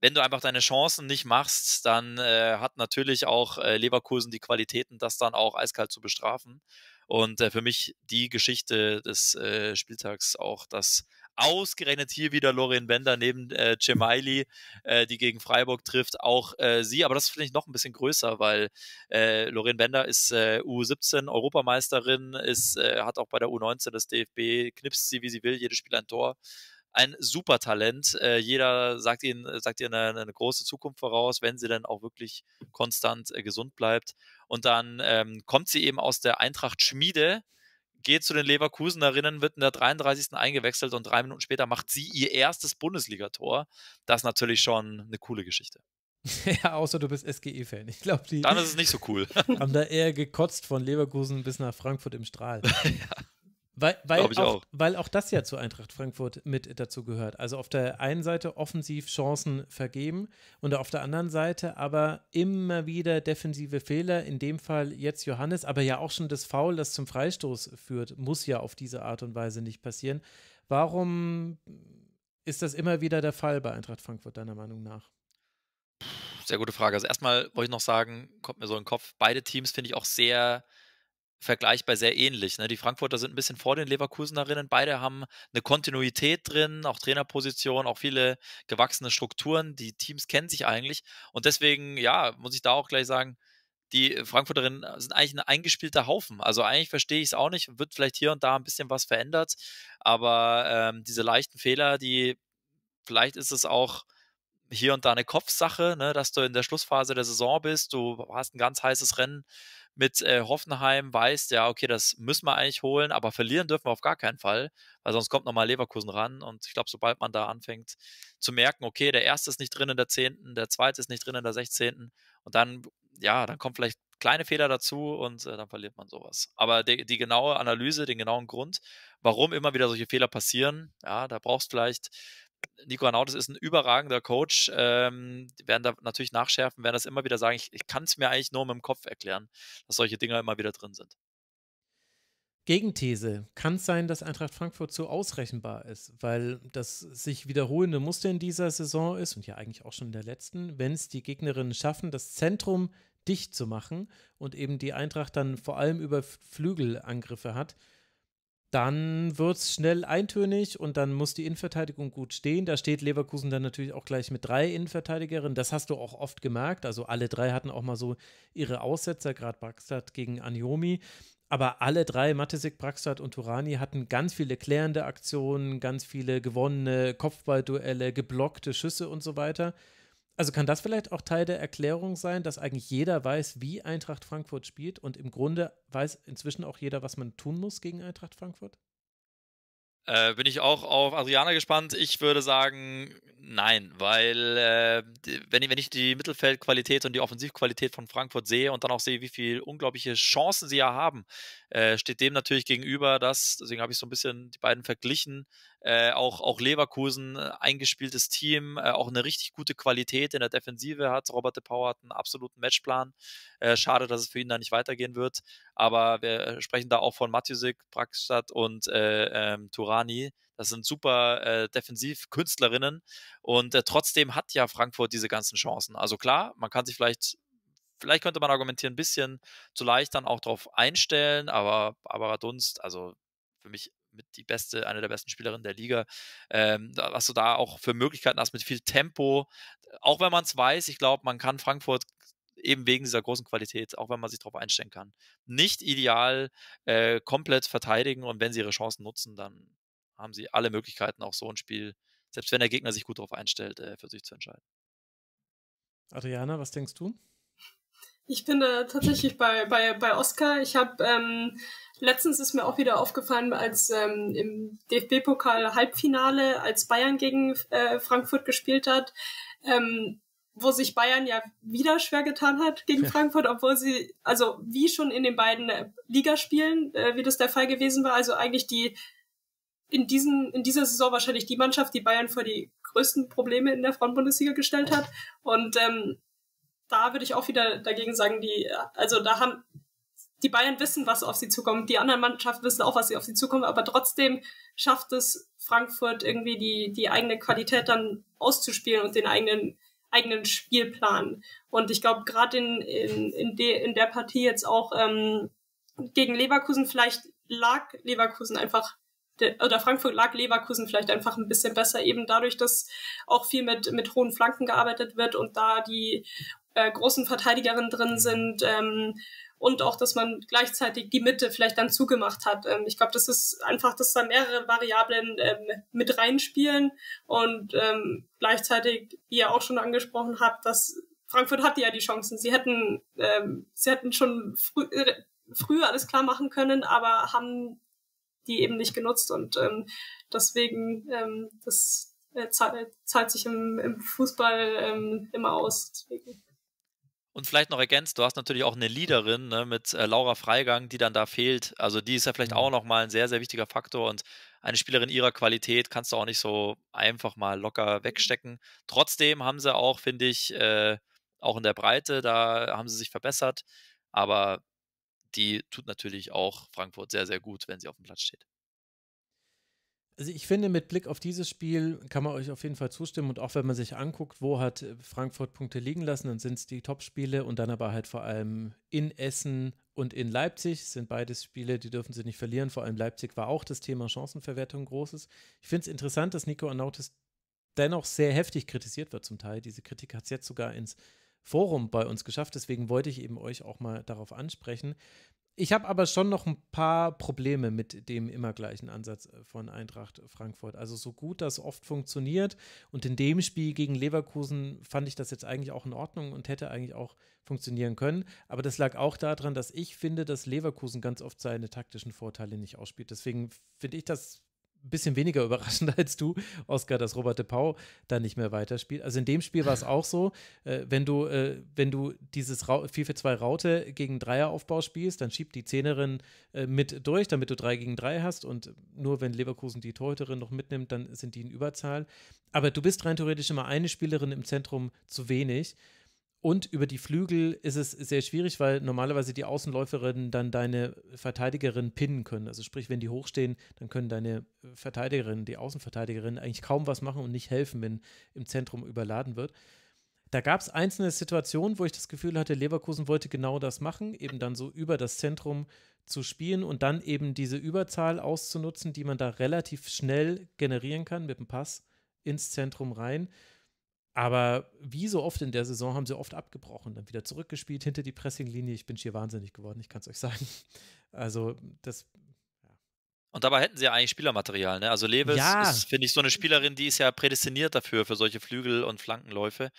wenn du einfach deine Chancen nicht machst, dann äh, hat natürlich auch äh, Leverkusen die Qualitäten, das dann auch eiskalt zu bestrafen. Und äh, für mich die Geschichte des äh, Spieltags auch, dass ausgerechnet hier wieder Lorien Bender neben äh, Cemaili, äh, die gegen Freiburg trifft, auch äh, sie. Aber das finde ich noch ein bisschen größer, weil äh, Lorien Bender ist U17 Europameisterin, ist, hat auch bei der U19 das DFB, knipst sie wie sie will, jedes Spiel ein Tor ein Supertalent. Äh, jeder sagt ihnen, äh, sagt ihr eine, eine, große Zukunft voraus, wenn sie dann auch wirklich konstant äh, gesund bleibt. Und dann ähm, kommt sie eben aus der Eintracht Schmiede, geht zu den Leverkusenerinnen, wird in der 33. eingewechselt und drei Minuten später macht sie ihr erstes Bundesligator. Das ist natürlich schon eine coole Geschichte. Ja, außer du bist SGE-Fan. Ich glaube, die. Dann ist es nicht so cool. haben da eher gekotzt von Leverkusen bis nach Frankfurt im Strahl. ja. Weil, weil, auch, auch. weil auch das ja zu Eintracht Frankfurt mit dazu gehört. Also auf der einen Seite offensiv Chancen vergeben und auf der anderen Seite aber immer wieder defensive Fehler. In dem Fall jetzt Johannes, aber ja auch schon das Foul, das zum Freistoß führt, muss ja auf diese Art und Weise nicht passieren. Warum ist das immer wieder der Fall bei Eintracht Frankfurt, deiner Meinung nach? Sehr gute Frage. Also erstmal wollte ich noch sagen, kommt mir so in den Kopf, beide Teams finde ich auch sehr vergleichbar sehr ähnlich. Ne? Die Frankfurter sind ein bisschen vor den Leverkusenerinnen. Beide haben eine Kontinuität drin, auch Trainerposition, auch viele gewachsene Strukturen. Die Teams kennen sich eigentlich. Und deswegen, ja, muss ich da auch gleich sagen, die Frankfurterinnen äh, sind eigentlich ein eingespielter Haufen. Also eigentlich verstehe ich es auch nicht. Wird vielleicht hier und da ein bisschen was verändert. Aber ähm, diese leichten Fehler, die vielleicht ist es auch hier und da eine Kopfsache, ne? dass du in der Schlussphase der Saison bist. Du hast ein ganz heißes Rennen mit äh, Hoffenheim weißt, ja, okay, das müssen wir eigentlich holen, aber verlieren dürfen wir auf gar keinen Fall, weil sonst kommt nochmal Leverkusen ran. Und ich glaube, sobald man da anfängt zu merken, okay, der erste ist nicht drin in der zehnten, der zweite ist nicht drin in der sechzehnten und dann, ja, dann kommt vielleicht kleine Fehler dazu und äh, dann verliert man sowas. Aber die, die, genaue Analyse, den genauen Grund, warum immer wieder solche Fehler passieren, ja, da brauchst du vielleicht Nico Arnautis ist ein überragender Coach. Ähm, werden da natürlich nachschärfen, werden das immer wieder sagen. Ich, ich kann es mir eigentlich nur mit dem Kopf erklären, dass solche Dinger immer wieder drin sind. Gegenthese. Kann es sein, dass Eintracht Frankfurt zu ausrechenbar ist, weil das sich wiederholende Muster in dieser Saison ist und ja eigentlich auch schon in der letzten, wenn es die Gegnerinnen schaffen, das Zentrum dicht zu machen und eben die Eintracht dann vor allem über Flügelangriffe hat, dann wird es schnell eintönig und dann muss die Innenverteidigung gut stehen. Da steht Leverkusen dann natürlich auch gleich mit drei Innenverteidigerinnen. Das hast du auch oft gemerkt. Also alle drei hatten auch mal so ihre Aussetzer, gerade Braxtad gegen Anjomi. Aber alle drei, Matesik, Braxtad und Turani, hatten ganz viele klärende Aktionen, ganz viele gewonnene Kopfballduelle, geblockte Schüsse und so weiter. Also kann das vielleicht auch Teil der Erklärung sein, dass eigentlich jeder weiß, wie Eintracht Frankfurt spielt und im Grunde weiß inzwischen auch jeder, was man tun muss gegen Eintracht Frankfurt? Äh, bin ich auch auf Adriana gespannt. Ich würde sagen, nein, weil äh, wenn, ich, wenn ich die Mittelfeldqualität und die Offensivqualität von Frankfurt sehe und dann auch sehe, wie viele unglaubliche Chancen sie ja haben, äh, steht dem natürlich gegenüber, dass, deswegen habe ich so ein bisschen die beiden verglichen, äh, auch, auch Leverkusen, äh, eingespieltes Team, äh, auch eine richtig gute Qualität in der Defensive hat. Robert De Pauw hat einen absoluten Matchplan. Äh, schade, dass es für ihn da nicht weitergehen wird. Aber wir äh, sprechen da auch von Matjusik, Brackstadt und äh, ähm, Turani. Das sind super äh, Defensivkünstlerinnen. Und trotzdem hat ja Frankfurt diese ganzen Chancen. Also klar, man kann sich vielleicht vielleicht könnte man argumentieren, ein bisschen zu leicht dann auch drauf einstellen, aber Barbara Dunst, also für mich mit die beste, eine der besten Spielerinnen der Liga, ähm, was du da auch für Möglichkeiten hast mit viel Tempo. Auch wenn man es weiß, ich glaube, man kann Frankfurt eben wegen dieser großen Qualität, auch wenn man sich darauf einstellen kann, nicht ideal äh, komplett verteidigen und wenn sie ihre Chancen nutzen, dann haben sie alle Möglichkeiten, auch so ein Spiel, selbst wenn der Gegner sich gut darauf einstellt, äh, für sich zu entscheiden. Adriana, was denkst du? Ich bin da tatsächlich bei, bei, bei Oscar. Ich habe ähm, letztens ist mir auch wieder aufgefallen, als ähm, im DFB-Pokal-Halbfinale, als Bayern gegen äh, Frankfurt gespielt hat, ähm, wo sich Bayern ja wieder schwer getan hat gegen Frankfurt, obwohl sie, also wie schon in den beiden äh, Ligaspielen, äh, wie das der Fall gewesen war, also eigentlich die in, diesen, in dieser Saison wahrscheinlich die Mannschaft, die Bayern vor die größten Probleme in der Frauenbundesliga gestellt hat. Und ähm, da würde ich auch wieder dagegen sagen, die, also da haben die Bayern wissen, was auf sie zukommt. Die anderen Mannschaften wissen auch, was sie auf sie zukommt, aber trotzdem schafft es Frankfurt irgendwie die, die eigene Qualität dann auszuspielen und den eigenen, eigenen Spielplan. Und ich glaube, gerade in, in, in, de, in der Partie jetzt auch ähm, gegen Leverkusen, vielleicht lag Leverkusen einfach oder Frankfurt lag Leverkusen vielleicht einfach ein bisschen besser, eben dadurch, dass auch viel mit, mit hohen Flanken gearbeitet wird und da die äh, großen Verteidigerinnen drin mhm. sind ähm, und auch, dass man gleichzeitig die Mitte vielleicht dann zugemacht hat. Ähm, ich glaube, das ist einfach, dass da mehrere Variablen ähm, mit reinspielen und ähm, gleichzeitig, wie ihr auch schon angesprochen habt, dass Frankfurt hatte ja die Chancen. Sie hätten, ähm, sie hätten schon früh, äh, früh alles klar machen können, aber haben die eben nicht genutzt und ähm, deswegen ähm, das äh, zahlt, zahlt sich im, im Fußball ähm, immer aus. Deswegen. Und vielleicht noch ergänzt, du hast natürlich auch eine Leaderin ne, mit äh, Laura Freigang, die dann da fehlt. Also die ist ja vielleicht mhm. auch nochmal ein sehr, sehr wichtiger Faktor und eine Spielerin ihrer Qualität kannst du auch nicht so einfach mal locker mhm. wegstecken. Trotzdem haben sie auch, finde ich, äh, auch in der Breite, da haben sie sich verbessert. Aber die tut natürlich auch Frankfurt sehr, sehr gut, wenn sie auf dem Platz steht. Also ich finde, mit Blick auf dieses Spiel kann man euch auf jeden Fall zustimmen. Und auch wenn man sich anguckt, wo hat äh, Frankfurt Punkte liegen lassen, dann sind es die Topspiele und dann aber halt vor allem in Essen und in Leipzig sind beides Spiele, die dürfen sie nicht verlieren. Vor allem Leipzig war auch das Thema Chancenverwertung großes. Ich finde es interessant, dass Nico Anautis dennoch sehr heftig kritisiert wird zum Teil. Diese Kritik hat es jetzt sogar ins Forum bei uns geschafft. Deswegen wollte ich eben euch auch mal darauf ansprechen. Ich habe aber schon noch ein paar Probleme mit dem immer gleichen Ansatz äh, von Eintracht Frankfurt. Also so gut das oft funktioniert und in dem Spiel gegen Leverkusen fand ich das jetzt eigentlich auch in Ordnung und hätte eigentlich auch funktionieren können. Aber das lag auch daran, dass ich finde, dass Leverkusen ganz oft seine taktischen Vorteile nicht ausspielt. Deswegen finde ich das bisschen weniger überraschend als du, Oskar, dass Robert de Pau da nicht mehr weiterspielt. Also in dem Spiel war es auch so, äh, wenn du, äh, wenn du dieses 4 für 2 Raute gegen Dreieraufbau spielst, dann schiebt die Zehnerin äh, mit durch, damit du 3 gegen 3 hast und nur wenn Leverkusen die Torhüterin noch mitnimmt, dann sind die in Überzahl. Aber du bist rein theoretisch immer eine Spielerin im Zentrum zu wenig und über die Flügel ist es sehr schwierig, weil normalerweise die Außenläuferinnen dann deine Verteidigerin pinnen können. Also sprich, wenn die hochstehen, dann können deine Verteidigerinnen, die Außenverteidigerinnen eigentlich kaum was machen und nicht helfen, wenn im Zentrum überladen wird. Da gab es einzelne Situationen, wo ich das Gefühl hatte, Leverkusen wollte genau das machen, eben dann so über das Zentrum zu spielen und dann eben diese Überzahl auszunutzen, die man da relativ schnell generieren kann mit dem Pass ins Zentrum rein. Aber wie so oft in der Saison haben sie oft abgebrochen, dann wieder zurückgespielt hinter die Pressinglinie. Ich bin hier wahnsinnig geworden, ich kann es euch sagen. Also das. Ja. Und dabei hätten sie ja eigentlich Spielermaterial. Ne? Also Leves ja. ist, finde ich, so eine Spielerin, die ist ja prädestiniert dafür, für solche Flügel- und Flankenläufe.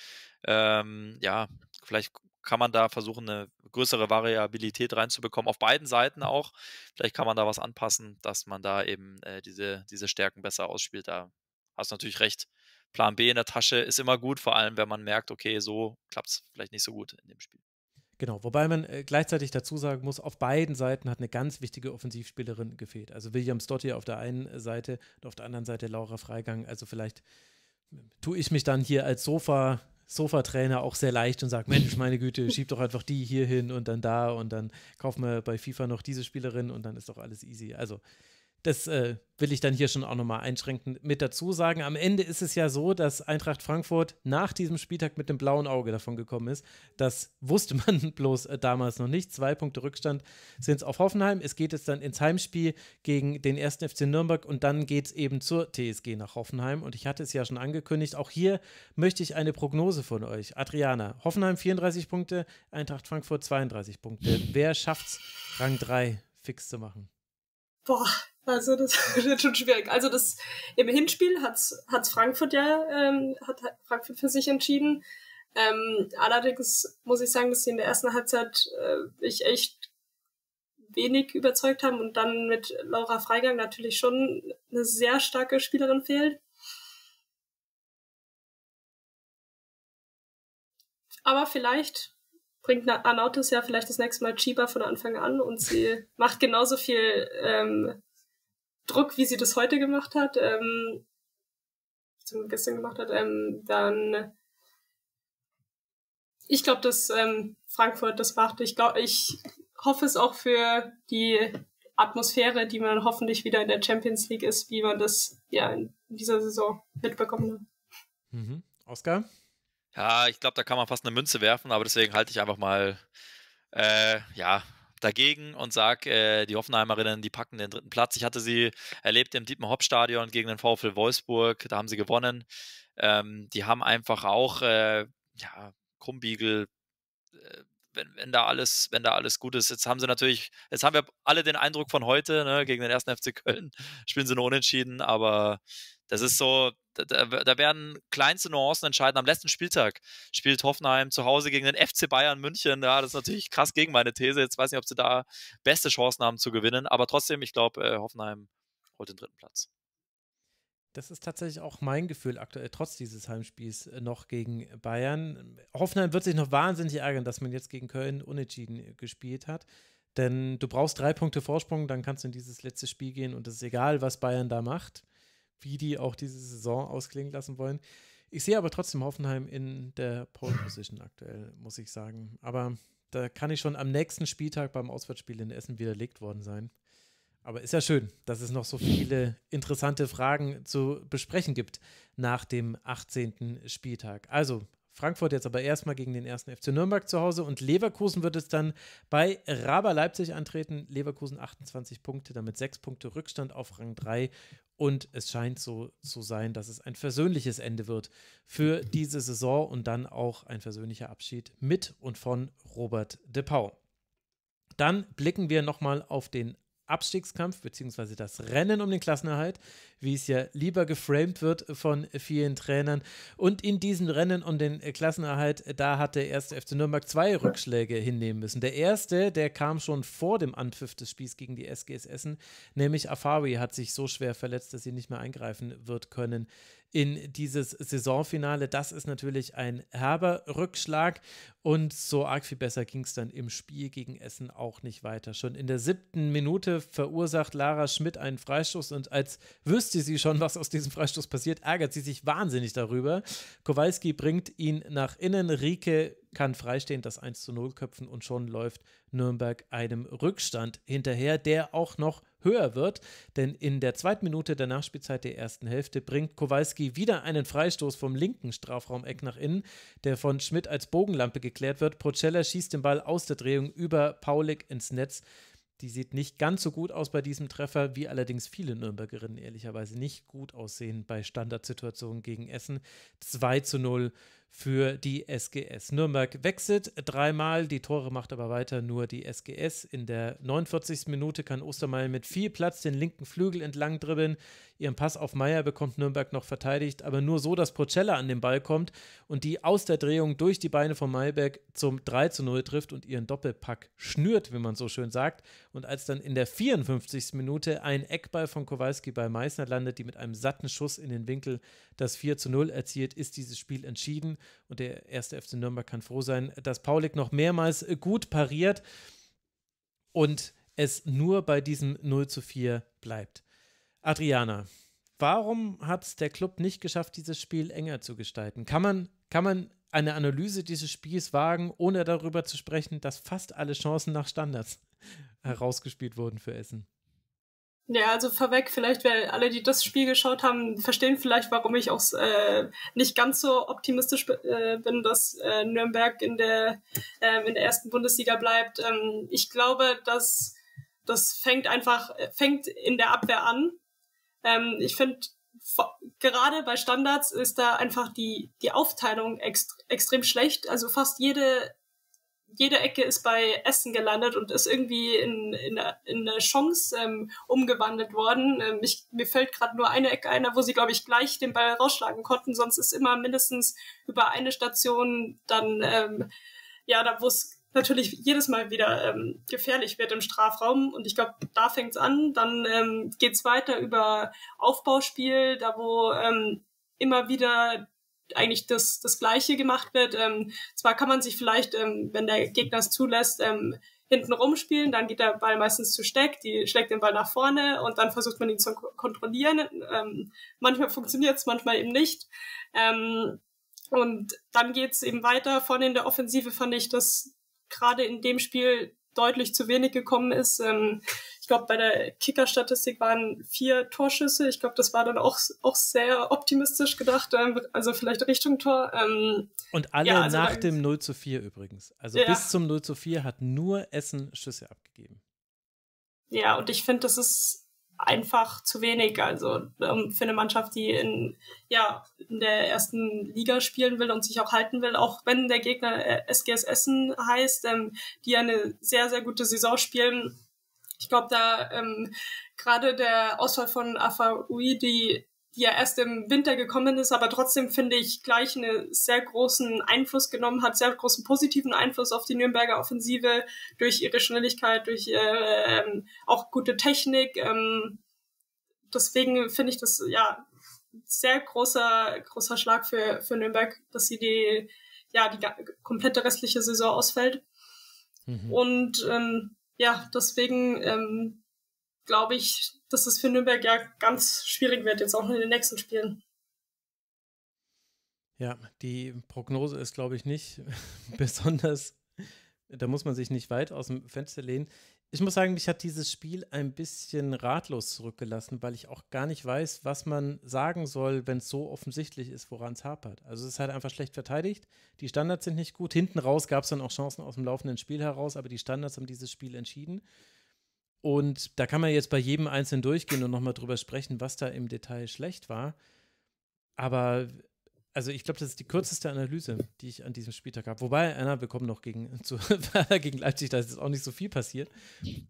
Ähm, ja, vielleicht kann man da versuchen, eine größere Variabilität reinzubekommen, auf beiden Seiten auch. Vielleicht kann man da was anpassen, dass man da eben äh, diese, diese Stärken besser ausspielt. Da hast du natürlich recht Plan B in der Tasche ist immer gut, vor allem wenn man merkt, okay, so klappt es vielleicht nicht so gut in dem Spiel. Genau, wobei man äh, gleichzeitig dazu sagen muss, auf beiden Seiten hat eine ganz wichtige Offensivspielerin gefehlt. Also William Stottier auf der einen Seite und auf der anderen Seite Laura Freigang. Also vielleicht hm, tue ich mich dann hier als Sofa Sofa-Trainer auch sehr leicht und sagt, Mensch, meine Güte, schieb doch einfach die hier hin und dann da und dann kaufen wir bei FIFA noch diese Spielerin und dann ist doch alles easy. Also das äh, will ich dann hier schon auch nochmal einschränkend mit dazu sagen. Am Ende ist es ja so, dass Eintracht Frankfurt nach diesem Spieltag mit dem blauen Auge davon gekommen ist. Das wusste man bloß äh, damals noch nicht. Zwei Punkte Rückstand sind es auf Hoffenheim. Es geht jetzt dann ins Heimspiel gegen den 1. FC Nürnberg und dann geht es eben zur TSG nach Hoffenheim. Und ich hatte es ja schon angekündigt, auch hier möchte ich eine Prognose von euch. Adriana, Hoffenheim 34 Punkte, Eintracht Frankfurt 32 Punkte. Wer schafft es, Rang 3 fix zu machen? Boah, also das wird schon schwierig. Also das im Hinspiel hat's, hat's Frankfurt ja, ähm, hat Frankfurt für sich entschieden. Ähm, allerdings muss ich sagen, dass sie in der ersten Halbzeit äh, ich echt wenig überzeugt haben und dann mit Laura Freigang natürlich schon eine sehr starke Spielerin fehlt. Aber vielleicht bringt Anautis ja vielleicht das nächste Mal Chiba von Anfang an und sie macht genauso viel ähm, Druck, wie sie das heute gemacht hat, ähm, gestern gemacht hat, ähm, dann ich glaube, dass ähm, Frankfurt das macht. Ich glaube, ich hoffe es auch für die Atmosphäre, die man hoffentlich wieder in der Champions League ist, wie man das ja in dieser Saison mitbekommen hat. Mhm. Oscar? Ja, ich glaube, da kann man fast eine Münze werfen, aber deswegen halte ich einfach mal äh, ja, dagegen und sage, äh, die Hoffenheimerinnen, die packen den dritten Platz. Ich hatte sie erlebt im Diepenhopp-Stadion gegen den VfL Wolfsburg, da haben sie gewonnen. Ähm, die haben einfach auch, äh, ja, Krummbiegel, äh, wenn, wenn, da alles, wenn da alles gut ist. Jetzt haben sie natürlich, jetzt haben wir alle den Eindruck von heute, ne, gegen den ersten FC Köln spielen sie nur unentschieden, aber das ist so, da, da, werden kleinste Nuancen entscheiden. Am letzten Spieltag spielt Hoffenheim zu Hause gegen den FC Bayern München. Ja, das ist natürlich krass gegen meine These. Jetzt weiß ich nicht, ob sie da beste Chancen haben zu gewinnen. Aber trotzdem, ich glaube, äh, Hoffenheim holt den dritten Platz. Das ist tatsächlich auch mein Gefühl aktuell, trotz dieses Heimspiels äh, noch gegen Bayern. Hoffenheim wird sich noch wahnsinnig ärgern, dass man jetzt gegen Köln unentschieden äh, gespielt hat. Denn du brauchst drei Punkte Vorsprung, dann kannst du in dieses letzte Spiel gehen und es ist egal, was Bayern da macht wie die auch diese Saison ausklingen lassen wollen. Ich sehe aber trotzdem Hoffenheim in der Pole Position aktuell, muss ich sagen. Aber da kann ich schon am nächsten Spieltag beim Auswärtsspiel in Essen widerlegt worden sein. Aber ist ja schön, dass es noch so viele interessante Fragen zu besprechen gibt nach dem 18. Spieltag. Also Frankfurt jetzt aber erstmal gegen den ersten FC Nürnberg zu Hause und Leverkusen wird es dann bei Raber Leipzig antreten. Leverkusen 28 Punkte, damit 6 Punkte Rückstand auf Rang 3 und es scheint so zu sein, dass es ein versöhnliches Ende wird für diese Saison und dann auch ein versöhnlicher Abschied mit und von Robert De Pau. Dann blicken wir nochmal auf den Abstiegskampf beziehungsweise das Rennen um den Klassenerhalt, wie es ja lieber geframed wird von vielen Trainern. Und in diesem Rennen um den Klassenerhalt, da hat der erste FC Nürnberg zwei Rückschläge hinnehmen müssen. Der erste, der kam schon vor dem Anpfiff des Spiels gegen die SGS Essen, nämlich Afari hat sich so schwer verletzt, dass sie nicht mehr eingreifen wird können in dieses Saisonfinale. Das ist natürlich ein herber Rückschlag und so arg viel besser ging es dann im Spiel gegen Essen auch nicht weiter. Schon in der siebten Minute verursacht Lara Schmidt einen Freistoß und als wüsste sie schon, was aus diesem Freistoß passiert, ärgert sie sich wahnsinnig darüber. Kowalski bringt ihn nach innen, Rieke kann freistehend das 1 zu 0 köpfen und schon läuft Nürnberg einem Rückstand hinterher, der auch noch höher wird. Denn in der zweiten Minute der Nachspielzeit der ersten Hälfte bringt Kowalski wieder einen Freistoß vom linken Strafraumeck nach innen, der von Schmidt als Bogenlampe gekriegt geklärt wird. Procella schießt den Ball aus der Drehung über Paulik ins Netz. Die sieht nicht ganz so gut aus bei diesem Treffer, wie allerdings viele Nürnbergerinnen ehrlicherweise nicht gut aussehen bei Standardsituationen gegen Essen. 2 zu 0 für die SGS. Nürnberg wechselt dreimal, die Tore macht aber weiter nur die SGS. In der 49. Minute kann Ostermeier mit viel Platz den linken Flügel entlang dribbeln. Ihren Pass auf Meier bekommt Nürnberg noch verteidigt, aber nur so, dass Procella an den Ball kommt und die aus der Drehung durch die Beine von Mayberg zum 3 zu 0 trifft und ihren Doppelpack schnürt, wie man so schön sagt. Und als dann in der 54. Minute ein Eckball von Kowalski bei Meißner landet, die mit einem satten Schuss in den Winkel das 4 zu 0 erzielt, ist dieses Spiel entschieden. Und der erste FC Nürnberg kann froh sein, dass Paulik noch mehrmals äh, gut pariert und es nur bei diesem 0 zu 4 bleibt. Adriana, warum hat es der Club nicht geschafft, dieses Spiel enger zu gestalten? Kann man, kann man eine Analyse dieses Spiels wagen, ohne darüber zu sprechen, dass fast alle Chancen nach Standards herausgespielt wurden für Essen? Ja, also vorweg, vielleicht wer alle, die das Spiel geschaut haben, verstehen vielleicht, warum ich auch äh, nicht ganz so optimistisch äh, bin, dass äh, Nürnberg in der, ähm, in der ersten Bundesliga bleibt. Ähm, ich glaube, dass das fängt einfach, fängt in der Abwehr an. Ähm, ich finde, gerade bei Standards ist da einfach die, die Aufteilung ext extrem schlecht. Also fast jede jede Ecke ist bei Essen gelandet und ist irgendwie in, in, in eine Chance ähm, umgewandelt worden. Ähm, ich, mir fällt gerade nur eine Ecke einer, wo sie, glaube ich, gleich den Ball rausschlagen konnten. Sonst ist immer mindestens über eine Station dann, ähm, ja, da wo es natürlich jedes Mal wieder ähm, gefährlich wird im Strafraum. Und ich glaube, da fängt es an. Dann ähm, geht weiter über Aufbauspiel, da wo ähm, immer wieder eigentlich das, das Gleiche gemacht wird. Ähm, zwar kann man sich vielleicht, ähm, wenn der Gegner es zulässt, ähm, hinten rumspielen, dann geht der Ball meistens zu Steck, die schlägt den Ball nach vorne und dann versucht man ihn zu kontrollieren. Ähm, manchmal funktioniert es, manchmal eben nicht. Ähm, und dann geht's eben weiter. Vorne in der Offensive fand ich, dass gerade in dem Spiel deutlich zu wenig gekommen ist. Ähm, ich glaube, bei der Kicker-Statistik waren vier Torschüsse. Ich glaube, das war dann auch, auch sehr optimistisch gedacht. Ähm, also vielleicht Richtung Tor. Ähm, und alle ja, also nach dann, dem 0 zu 4 übrigens. Also ja. bis zum 0 zu 4 hat nur Essen Schüsse abgegeben. Ja, und ich finde, das ist einfach zu wenig. Also ähm, für eine Mannschaft, die in, ja, in der ersten Liga spielen will und sich auch halten will, auch wenn der Gegner SGS äh, Essen heißt, ähm, die eine sehr, sehr gute Saison spielen, ich glaube, da ähm, gerade der Ausfall von Afawi, die, die ja erst im Winter gekommen ist, aber trotzdem finde ich gleich einen sehr großen Einfluss genommen hat, sehr großen positiven Einfluss auf die Nürnberger Offensive durch ihre Schnelligkeit, durch äh, ähm, auch gute Technik. Ähm, deswegen finde ich das ja sehr großer großer Schlag für für Nürnberg, dass sie die ja die komplette restliche Saison ausfällt. Mhm. Und ähm, ja, deswegen ähm, glaube ich, dass es für Nürnberg ja ganz schwierig wird, jetzt auch in den nächsten Spielen. Ja, die Prognose ist, glaube ich, nicht besonders. Da muss man sich nicht weit aus dem Fenster lehnen ich muss sagen, mich hat dieses Spiel ein bisschen ratlos zurückgelassen, weil ich auch gar nicht weiß, was man sagen soll, wenn es so offensichtlich ist, woran es hapert. Also es ist halt einfach schlecht verteidigt, die Standards sind nicht gut. Hinten raus gab es dann auch Chancen aus dem laufenden Spiel heraus, aber die Standards haben dieses Spiel entschieden. Und da kann man jetzt bei jedem Einzelnen durchgehen und nochmal drüber sprechen, was da im Detail schlecht war. Aber also ich glaube, das ist die kürzeste Analyse, die ich an diesem Spieltag habe. Wobei, Anna, wir kommen noch gegen, zu, gegen Leipzig, da ist jetzt auch nicht so viel passiert.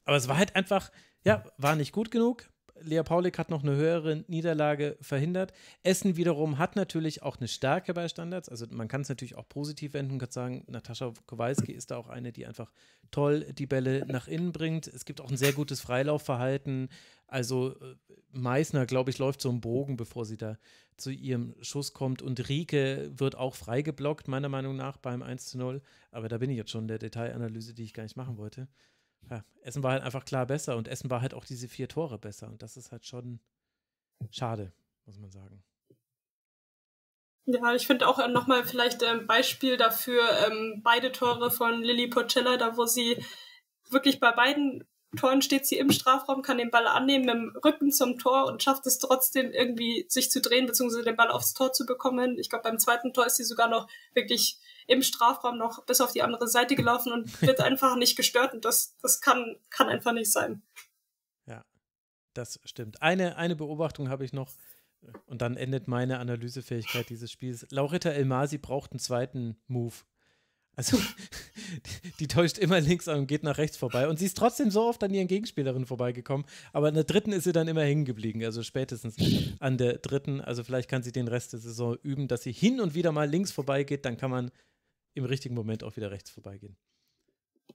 Aber es war halt einfach, ja, war nicht gut genug. Lea Paulik hat noch eine höhere Niederlage verhindert. Essen wiederum hat natürlich auch eine Stärke bei Standards. Also man kann es natürlich auch positiv wenden und kann sagen, Natascha Kowalski ist da auch eine, die einfach toll die Bälle nach innen bringt. Es gibt auch ein sehr gutes Freilaufverhalten. Also äh, Meißner, glaube ich, läuft so einen Bogen, bevor sie da zu ihrem Schuss kommt. Und Rieke wird auch freigeblockt, meiner Meinung nach, beim 1 zu 0. Aber da bin ich jetzt schon der Detailanalyse, die ich gar nicht machen wollte ja, Essen war halt einfach klar besser und Essen war halt auch diese vier Tore besser. Und das ist halt schon schade, muss man sagen. Ja, ich finde auch äh, nochmal vielleicht ein ähm, Beispiel dafür, ähm, beide Tore von Lilly Pocella, da wo sie wirklich bei beiden Toren steht sie im Strafraum, kann den Ball annehmen im Rücken zum Tor und schafft es trotzdem irgendwie sich zu drehen, beziehungsweise den Ball aufs Tor zu bekommen. Ich glaube, beim zweiten Tor ist sie sogar noch wirklich im Strafraum noch bis auf die andere Seite gelaufen und wird einfach nicht gestört. Und das, das kann, kann einfach nicht sein. Ja, das stimmt. Eine, eine Beobachtung habe ich noch. Äh, und dann endet meine Analysefähigkeit dieses Spiels. Laurita Elmasi braucht einen zweiten Move. Also, die, die täuscht immer links an und geht nach rechts vorbei. Und sie ist trotzdem so oft an ihren Gegenspielerinnen vorbeigekommen. Aber an der dritten ist sie dann immer hängen geblieben. Also spätestens an der dritten. Also, vielleicht kann sie den Rest der Saison üben, dass sie hin und wieder mal links vorbeigeht. Dann kann man im richtigen Moment auch wieder rechts vorbeigehen.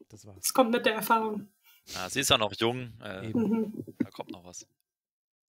Das war's. Es kommt mit der Erfahrung. Ja, ah, sie ist ja noch jung. Äh, mhm. Da kommt noch was.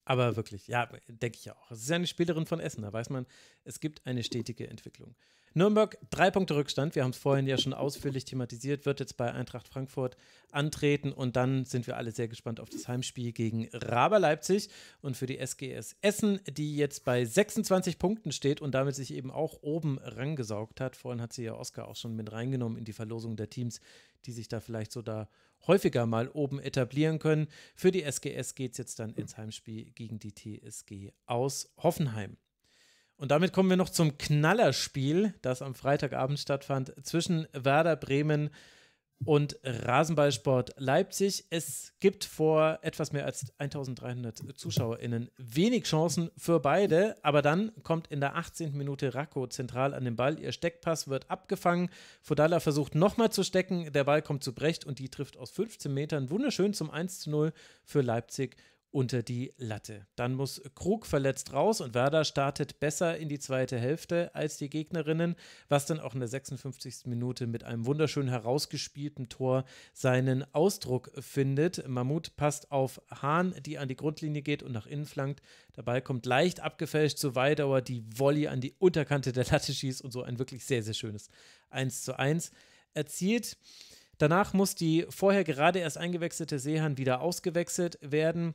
Aber wirklich, ja, denke ich ja auch. Es ist ja eine Spielerin von Essen, da weiß man, es gibt eine stetige Entwicklung. Nürnberg, drei Punkte Rückstand. Wir haben es vorhin ja schon ausführlich thematisiert, wird jetzt bei Eintracht Frankfurt antreten und dann sind wir alle sehr gespannt auf das Heimspiel gegen Raber Leipzig und für die SGS Essen, die jetzt bei 26 Punkten steht und damit sich eben auch oben rangesaugt hat. Vorhin hat sie ja Oskar auch schon mit reingenommen in die Verlosung der Teams, die sich da vielleicht so da häufiger mal oben etablieren können. Für die SGS geht es jetzt dann ins Heimspiel gegen die TSG aus Hoffenheim. Und damit kommen wir noch zum Knallerspiel, das am Freitagabend stattfand zwischen Werder Bremen und Rasenballsport Leipzig. Es gibt vor etwas mehr als 1300 ZuschauerInnen wenig Chancen für beide, aber dann kommt in der 18. Minute Racco zentral an den Ball. Ihr Steckpass wird abgefangen. Fodala versucht nochmal zu stecken. Der Ball kommt zu Brecht und die trifft aus 15 Metern wunderschön zum 1 0 für Leipzig unter die Latte. Dann muss Krug verletzt raus und Werder startet besser in die zweite Hälfte als die Gegnerinnen, was dann auch in der 56. Minute mit einem wunderschön herausgespielten Tor seinen Ausdruck findet. Mahmoud passt auf Hahn, die an die Grundlinie geht und nach innen flankt. Dabei kommt leicht abgefälscht zu Weidauer, die Volley an die Unterkante der Latte schießt und so ein wirklich sehr, sehr schönes 1 zu 1 erzielt. Danach muss die vorher gerade erst eingewechselte Seehan wieder ausgewechselt werden.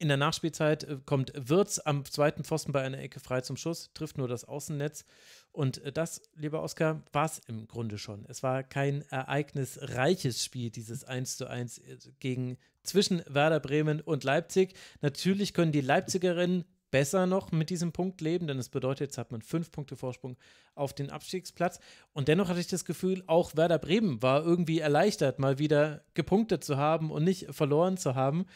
In der Nachspielzeit äh, kommt Wirtz am zweiten Pfosten bei einer Ecke frei zum Schuss, trifft nur das Außennetz. Und äh, das, lieber Oskar, war es im Grunde schon. Es war kein ereignisreiches Spiel, dieses 1 zu 1 äh, gegen zwischen Werder Bremen und Leipzig. Natürlich können die Leipzigerinnen besser noch mit diesem Punkt leben, denn es bedeutet, jetzt hat man fünf Punkte Vorsprung auf den Abstiegsplatz. Und dennoch hatte ich das Gefühl, auch Werder Bremen war irgendwie erleichtert, mal wieder gepunktet zu haben und nicht verloren zu haben.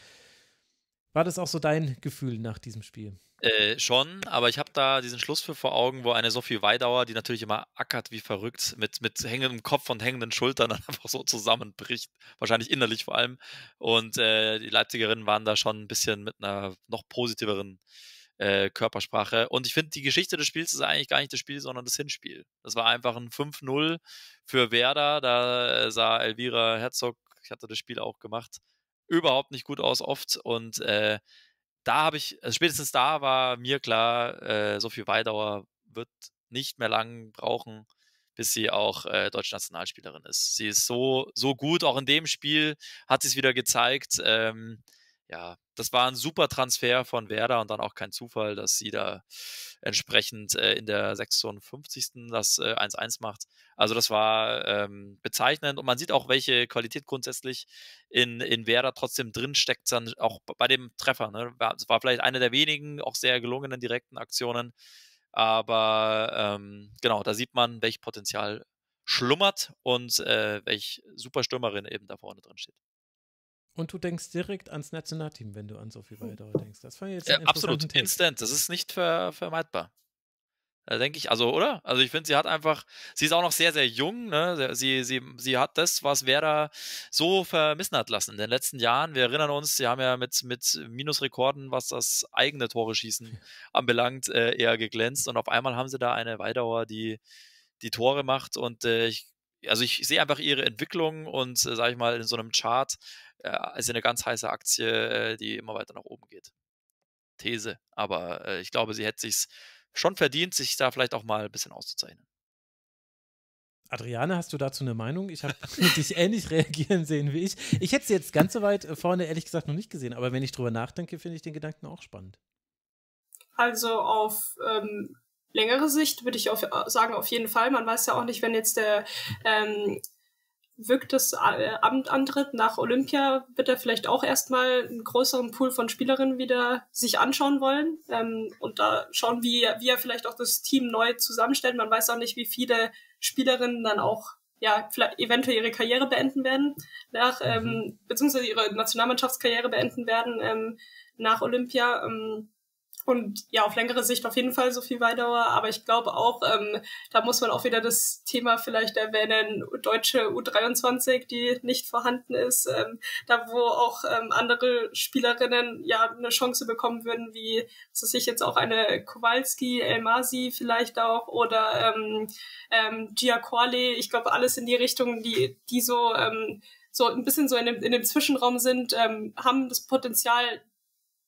War das auch so dein Gefühl nach diesem Spiel? Äh, schon, aber ich habe da diesen Schluss für vor Augen, wo eine Sophie Weidauer, die natürlich immer ackert wie verrückt, mit, mit hängendem Kopf und hängenden Schultern dann einfach so zusammenbricht, wahrscheinlich innerlich vor allem. Und äh, die Leipzigerinnen waren da schon ein bisschen mit einer noch positiveren äh, Körpersprache. Und ich finde, die Geschichte des Spiels ist eigentlich gar nicht das Spiel, sondern das Hinspiel. Das war einfach ein 5-0 für Werder. Da äh, sah Elvira Herzog, ich hatte das Spiel auch gemacht, überhaupt nicht gut aus oft und äh, da habe ich, also spätestens da war mir klar, äh, Sophie Weidauer wird nicht mehr lang brauchen, bis sie auch äh, deutsche Nationalspielerin ist. Sie ist so, so gut, auch in dem Spiel hat sie es wieder gezeigt. Ähm, ja, das war ein super Transfer von Werder und dann auch kein Zufall, dass sie da entsprechend äh, in der 56. das 1-1 äh, macht. Also das war ähm, bezeichnend und man sieht auch, welche Qualität grundsätzlich in, in Werder trotzdem drin steckt, dann auch bei dem Treffer. Ne? War, war vielleicht eine der wenigen, auch sehr gelungenen direkten Aktionen. Aber ähm, genau, da sieht man, welch Potenzial schlummert und äh, welch Stürmerin eben da vorne drin steht. Und du denkst direkt ans Nationalteam, wenn du an Sophie Weidauer denkst. Das fand jetzt ja, absolut Tipp. instant. Das ist nicht ver vermeidbar. Da denke ich, also, oder? Also ich finde, sie hat einfach, sie ist auch noch sehr, sehr jung, ne? Sie, sie, sie hat das, was Werder so vermissen hat lassen in den letzten Jahren. Wir erinnern uns, sie haben ja mit, mit Minusrekorden, was das eigene Tore schießen anbelangt, äh, eher geglänzt. Und auf einmal haben sie da eine Weidauer, die die Tore macht. Und äh, ich also ich sehe einfach ihre Entwicklung und, äh, sage ich mal, in so einem Chart äh, ist eine ganz heiße Aktie, äh, die immer weiter nach oben geht. These. Aber äh, ich glaube, sie hätte sich schon verdient, sich da vielleicht auch mal ein bisschen auszuzeichnen. Adriane, hast du dazu eine Meinung? Ich habe dich ähnlich reagieren sehen wie ich. Ich hätte sie jetzt ganz so weit äh, vorne ehrlich gesagt noch nicht gesehen, aber wenn ich drüber nachdenke, finde ich den Gedanken auch spannend. Also auf ähm, längere Sicht würde ich auf, äh, sagen, auf jeden Fall. Man weiß ja auch nicht, wenn jetzt der ähm, wirkt das äh, Amt antritt nach Olympia, wird er vielleicht auch erstmal einen größeren Pool von Spielerinnen wieder sich anschauen wollen ähm, und da schauen, wie, wie er vielleicht auch das Team neu zusammenstellt. Man weiß auch nicht, wie viele Spielerinnen dann auch ja, vielleicht eventuell ihre Karriere beenden werden, nach, ähm, mhm. beziehungsweise ihre Nationalmannschaftskarriere beenden werden ähm, nach Olympia. Ähm, und ja, auf längere Sicht auf jeden Fall so viel Weidauer. Aber ich glaube auch, ähm, da muss man auch wieder das Thema vielleicht erwähnen, deutsche U23, die nicht vorhanden ist. Ähm, da, wo auch ähm, andere Spielerinnen ja eine Chance bekommen würden, wie was ich jetzt auch eine Kowalski, Elmasi vielleicht auch oder ähm, ähm, Gia Corley. Ich glaube, alles in die Richtung, die, die so, ähm, so ein bisschen so in dem, in dem Zwischenraum sind, ähm, haben das Potenzial,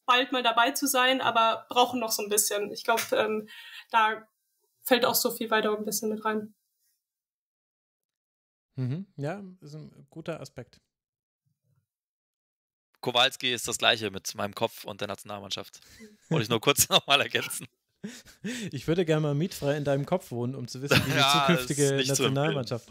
bald mal dabei zu sein, aber brauchen noch so ein bisschen. Ich glaube, ähm, da fällt auch so viel weiter ein bisschen mit rein. Mhm. Ja, ist ein guter Aspekt. Kowalski ist das gleiche mit meinem Kopf und der Nationalmannschaft. Wollte ich nur kurz nochmal ergänzen. Ich würde gerne mal mietfrei in deinem Kopf wohnen, um zu wissen, wie die ja, zukünftige Nationalmannschaft.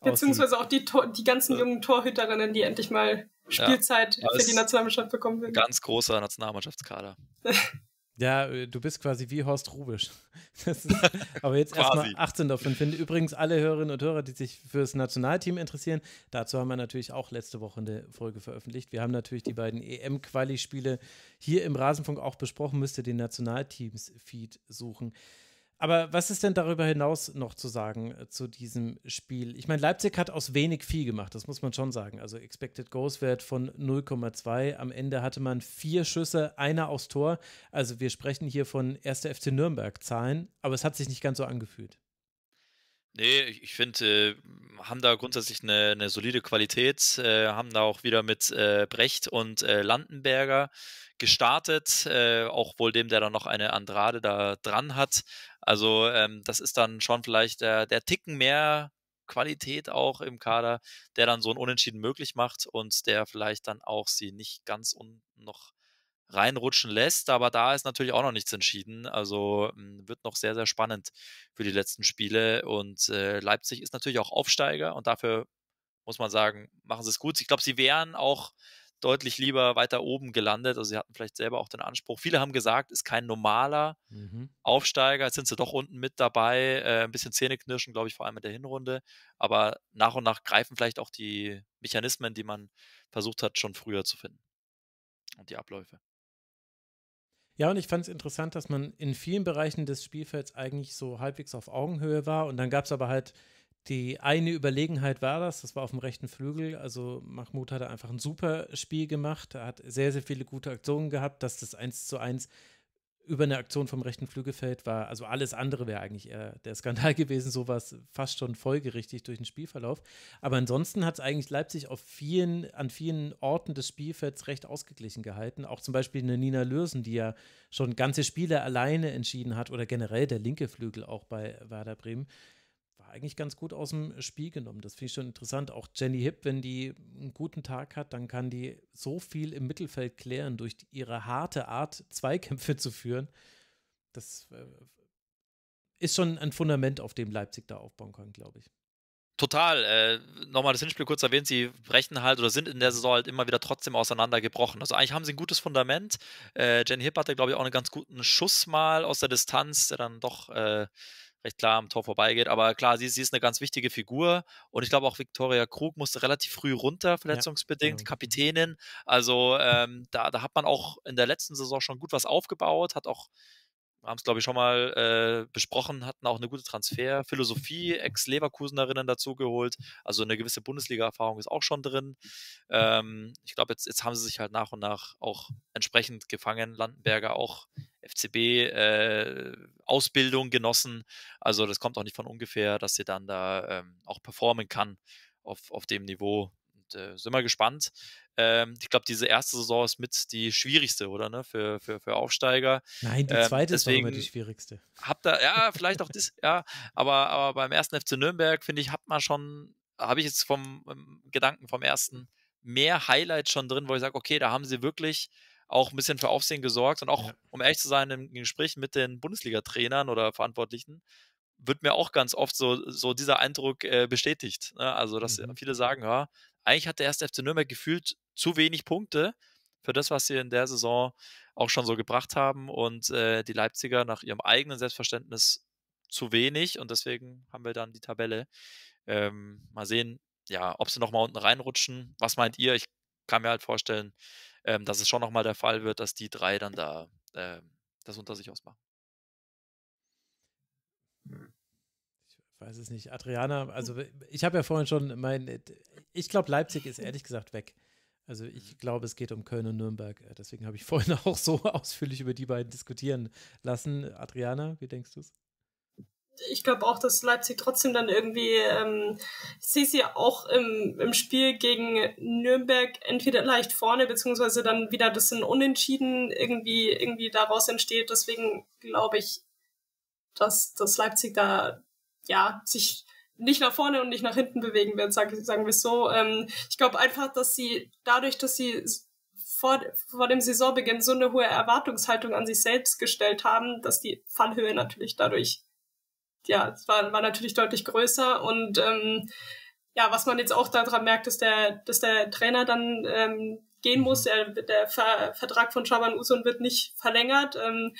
Beziehungsweise auch die, Tor, die ganzen ja. jungen Torhüterinnen, die endlich mal Spielzeit ja, für die Nationalmannschaft bekommen würden. Ganz großer Nationalmannschaftskader. Ja, äh, du bist quasi wie Horst Rubisch. Ist, aber jetzt erstmal 18 davon finde. Übrigens, alle Hörerinnen und Hörer, die sich fürs Nationalteam interessieren, dazu haben wir natürlich auch letzte Woche eine Folge veröffentlicht. Wir haben natürlich die beiden EM-Quali-Spiele hier im Rasenfunk auch besprochen. müsste den Nationalteams-Feed suchen. Aber was ist denn darüber hinaus noch zu sagen äh, zu diesem Spiel? Ich meine, Leipzig hat aus wenig viel gemacht, das muss man schon sagen. Also Expected Goals Wert von 0,2. Am Ende hatte man vier Schüsse, einer aufs Tor. Also wir sprechen hier von 1. FC Nürnberg Zahlen, aber es hat sich nicht ganz so angefühlt. Nee, ich, ich finde, äh, haben da grundsätzlich eine, eine solide Qualität, äh, haben da auch wieder mit äh, Brecht und äh, Landenberger gestartet, äh, auch wohl dem, der da noch eine Andrade da dran hat. Also ähm, das ist dann schon vielleicht der, der Ticken mehr Qualität auch im Kader, der dann so ein Unentschieden möglich macht und der vielleicht dann auch sie nicht ganz unten noch reinrutschen lässt. Aber da ist natürlich auch noch nichts entschieden. Also hm, wird noch sehr, sehr spannend für die letzten Spiele. Und äh, Leipzig ist natürlich auch Aufsteiger und dafür muss man sagen, machen sie es gut. Ich glaube, sie wären auch deutlich lieber weiter oben gelandet. Also sie hatten vielleicht selber auch den Anspruch. Viele haben gesagt, ist kein normaler mhm. Aufsteiger. Jetzt sind sie doch unten mit dabei. Äh, ein bisschen Zähneknirschen, glaube ich, vor allem in der Hinrunde. Aber nach und nach greifen vielleicht auch die Mechanismen, die man versucht hat, schon früher zu finden. Und die Abläufe. Ja, und ich fand es interessant, dass man in vielen Bereichen des Spielfelds eigentlich so halbwegs auf Augenhöhe war. Und dann gab es aber halt die eine Überlegenheit war das, das war auf dem rechten Flügel. Also Mahmoud hatte einfach ein super Spiel gemacht. Er hat sehr, sehr viele gute Aktionen gehabt. Dass das 1 zu 1 über eine Aktion vom rechten Flügel fällt, war, also alles andere wäre eigentlich eher der Skandal gewesen. So war es fast schon folgerichtig durch den Spielverlauf. Aber ansonsten hat es eigentlich Leipzig auf vielen, an vielen Orten des Spielfelds recht ausgeglichen gehalten. Auch zum Beispiel eine Nina Lürsen, die ja schon ganze Spiele alleine entschieden hat oder generell der linke Flügel auch bei Werder Bremen eigentlich ganz gut aus dem Spiel genommen. Das finde ich schon interessant. Auch Jenny Hipp, wenn die einen guten Tag hat, dann kann die so viel im Mittelfeld klären durch ihre harte Art, Zweikämpfe zu führen. Das äh, ist schon ein Fundament, auf dem Leipzig da aufbauen kann, glaube ich. Total. Äh, nochmal das Hinspiel kurz erwähnt, sie brechen halt oder sind in der Saison halt immer wieder trotzdem auseinandergebrochen. Also eigentlich haben sie ein gutes Fundament. Äh, Jenny Hipp hatte, glaube ich, auch einen ganz guten Schuss mal aus der Distanz, der dann doch äh, recht klar am Tor vorbeigeht. Aber klar, sie, sie ist eine ganz wichtige Figur und ich glaube auch Viktoria Krug musste relativ früh runter, verletzungsbedingt, ja, genau. Mhm. Kapitänin. Also ähm, da, da hat man auch in der letzten Saison schon gut was aufgebaut, hat auch wir haben es, glaube ich, schon mal äh, besprochen, hatten auch eine gute Transferphilosophie, Ex-Leverkusenerinnen dazugeholt. Also eine gewisse Bundesliga-Erfahrung ist auch schon drin. Ähm, ich glaube, jetzt, jetzt haben sie sich halt nach und nach auch entsprechend gefangen. Landenberger auch FCB-Ausbildung äh, genossen. Also das kommt auch nicht von ungefähr, dass sie dann da ähm, auch performen kann auf, auf dem Niveau. Und, äh, sind wir gespannt. Ähm, ich glaube, diese erste Saison ist mit die schwierigste, oder? Ne? Für, für, für Aufsteiger. Nein, die ähm, zweite ähm, ist immer die schwierigste. Habt da, ja, vielleicht auch das, ja. Aber, aber beim ersten FC Nürnberg, finde ich, hat man schon, habe ich jetzt vom ähm, Gedanken vom ersten mehr Highlights schon drin, wo ich sage, okay, da haben sie wirklich auch ein bisschen für Aufsehen gesorgt. Und auch, ja. um ehrlich zu sein, im Gespräch mit den Bundesliga-Trainern oder Verantwortlichen wird mir auch ganz oft so, so dieser Eindruck äh, bestätigt. Ne? Also, dass mhm. viele sagen, ja, eigentlich hat der erste FC Nürnberg gefühlt zu wenig Punkte für das, was sie in der Saison auch schon so gebracht haben und äh, die Leipziger nach ihrem eigenen Selbstverständnis zu wenig und deswegen haben wir dann die Tabelle. Ähm, mal sehen, ja, ob sie nochmal unten reinrutschen. Was meint ihr? Ich kann mir halt vorstellen, ähm, dass es schon nochmal der Fall wird, dass die drei dann da ähm, das unter sich ausmachen. Hm. Ich weiß es nicht. Adriana, also ich habe ja vorhin schon mein, äh, ich glaube, Leipzig ist ehrlich gesagt weg. Also mhm. ich glaube, es geht um Köln und Nürnberg. Äh, deswegen habe ich vorhin auch so ausführlich über die beiden diskutieren lassen. Adriana, wie denkst du es? ich glaube auch, dass Leipzig trotzdem dann irgendwie, ähm, ich sehe sie auch im, im Spiel gegen Nürnberg entweder leicht vorne, beziehungsweise dann wieder das in Unentschieden irgendwie, irgendwie daraus entsteht. Deswegen glaube ich, dass, dass Leipzig da ja sich nicht nach vorne und nicht nach hinten bewegen wird, sag, sagen wir es so. Ähm, ich glaube einfach, dass sie dadurch, dass sie vor, vor dem Saisonbeginn so eine hohe Erwartungshaltung an sich selbst gestellt haben, dass die Fallhöhe natürlich dadurch ja, es war, war natürlich deutlich größer und ähm, ja, was man jetzt auch daran merkt, ist, der, dass der Trainer dann ähm, gehen mhm. muss. Der, der Ver Vertrag von Schaban Usun wird nicht verlängert. Ähm,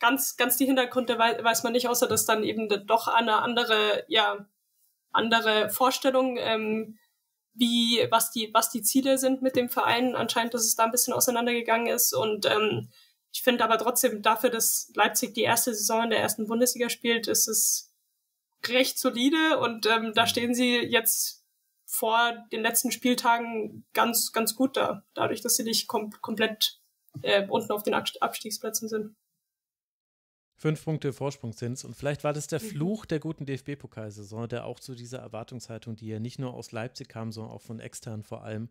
ganz, ganz die Hintergründe weiß man nicht, außer dass dann eben doch eine andere, ja, andere Vorstellung, ähm, wie, was die, was die Ziele sind mit dem Verein. Anscheinend, dass es da ein bisschen auseinandergegangen ist und ähm, ich finde aber trotzdem dafür, dass Leipzig die erste Saison in der ersten Bundesliga spielt, ist es recht solide und ähm, da mhm. stehen sie jetzt vor den letzten Spieltagen ganz, ganz gut da, dadurch, dass sie nicht kom komplett äh, unten auf den Abstiegsplätzen sind. Fünf Punkte Vorsprung sind und vielleicht war das der mhm. Fluch der guten DFB-Pokalsaison, der auch zu dieser Erwartungshaltung, die ja nicht nur aus Leipzig kam, sondern auch von extern vor allem,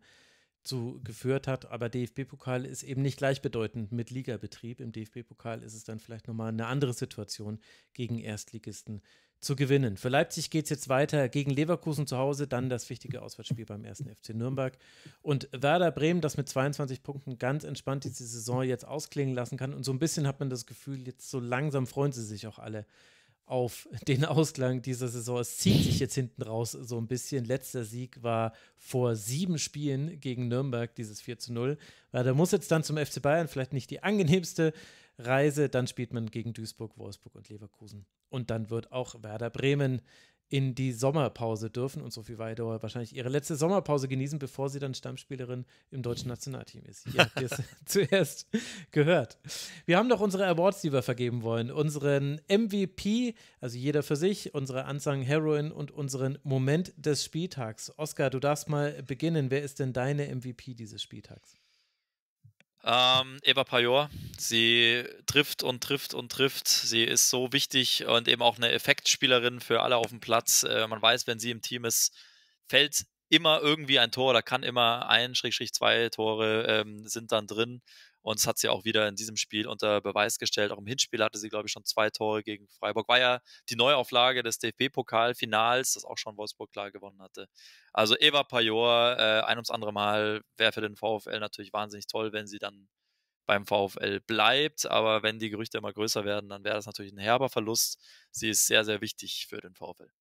zu geführt hat. Aber DFB-Pokal ist eben nicht gleichbedeutend mit Ligabetrieb. Im DFB-Pokal ist es dann vielleicht nochmal eine andere Situation, gegen Erstligisten zu gewinnen. Für Leipzig geht es jetzt weiter gegen Leverkusen zu Hause, dann das wichtige Auswärtsspiel beim 1. FC Nürnberg. Und Werder Bremen, das mit 22 Punkten ganz entspannt diese Saison jetzt ausklingen lassen kann. Und so ein bisschen hat man das Gefühl, jetzt so langsam freuen sie sich auch alle auf den Ausklang dieser Saison. Es zieht sich jetzt hinten raus so ein bisschen. Letzter Sieg war vor sieben Spielen gegen Nürnberg, dieses 4 zu 0. Weil da muss jetzt dann zum FC Bayern vielleicht nicht die angenehmste Reise. Dann spielt man gegen Duisburg, Wolfsburg und Leverkusen. Und dann wird auch Werder Bremen in die Sommerpause dürfen und Sophie Weidauer wahrscheinlich ihre letzte Sommerpause genießen, bevor sie dann Stammspielerin im deutschen Nationalteam ist. Ihr habt es zuerst gehört. Wir haben doch unsere Awards, die wir vergeben wollen. Unseren MVP, also jeder für sich, unsere Unsung Heroin und unseren Moment des Spieltags. Oskar, du darfst mal beginnen. Wer ist denn deine MVP dieses Spieltags? Ähm, Eva Pajor, sie trifft und trifft und trifft. Sie ist so wichtig und eben auch eine Effektspielerin für alle auf dem Platz. Äh, man weiß, wenn sie im Team ist, fällt immer irgendwie ein Tor oder kann immer ein, schräg, schräg, zwei Tore ähm, sind dann drin. Und es hat sie auch wieder in diesem Spiel unter Beweis gestellt. Auch im Hinspiel hatte sie, glaube ich, schon zwei Tore gegen Freiburg. War ja die Neuauflage des DFB-Pokalfinals, das auch schon Wolfsburg klar gewonnen hatte. Also Eva Pajor, äh, ein ums andere Mal, wäre für den VfL natürlich wahnsinnig toll, wenn sie dann beim VfL bleibt. Aber wenn die Gerüchte immer größer werden, dann wäre das natürlich ein herber Verlust. Sie ist sehr, sehr wichtig für den VfL.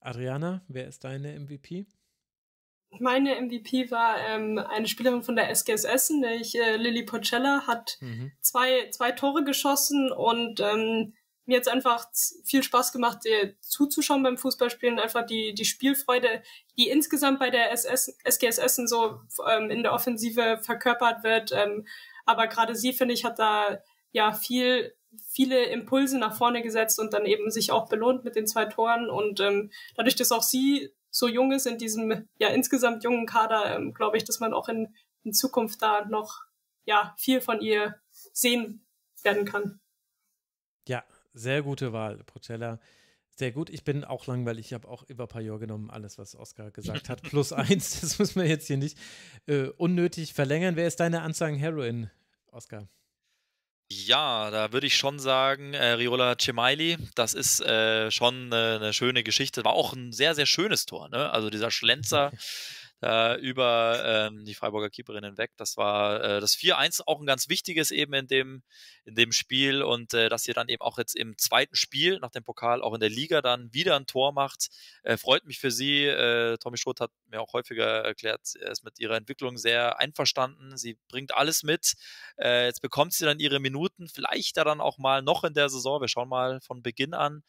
Adriana, wer ist deine MVP? Meine MVP war ähm, eine Spielerin von der SGS Essen, nämlich äh, Lilly Pocella, hat mhm. zwei, zwei Tore geschossen und ähm, mir jetzt einfach viel Spaß gemacht, ihr zuzuschauen beim Fußballspielen, einfach die, die Spielfreude, die insgesamt bei der SS, SGS Essen so ähm, in der Offensive verkörpert wird. Ähm, aber gerade sie, finde ich, hat da ja viel, viele Impulse nach vorne gesetzt und dann eben sich auch belohnt mit den zwei Toren und ähm, dadurch, dass auch sie so jung ist in diesem ja insgesamt jungen Kader, ähm, glaube ich, dass man auch in, in Zukunft da noch ja viel von ihr sehen werden kann. Ja, sehr gute Wahl, Procella. Sehr gut. Ich bin auch langweilig. Ich habe auch über Pajor genommen, alles, was Oskar gesagt hat. Plus eins, das müssen wir jetzt hier nicht äh, unnötig verlängern. Wer ist deine Anzeigen Heroin, Oskar? Ja, da würde ich schon sagen, äh, Riola Cemaili, das ist äh, schon äh, eine schöne Geschichte. War auch ein sehr, sehr schönes Tor. Ne? Also dieser Schlenzer äh, über ähm, die Freiburger Keeperin hinweg. Das war äh, das 4-1 auch ein ganz wichtiges eben in dem, in dem Spiel und äh, dass ihr dann eben auch jetzt im zweiten Spiel nach dem Pokal auch in der Liga dann wieder ein Tor macht, äh, freut mich für sie. Äh, Tommy Schroth hat mir auch häufiger erklärt, er ist mit ihrer Entwicklung sehr einverstanden. Sie bringt alles mit. Äh, jetzt bekommt sie dann ihre Minuten, vielleicht da dann auch mal noch in der Saison. Wir schauen mal von Beginn an.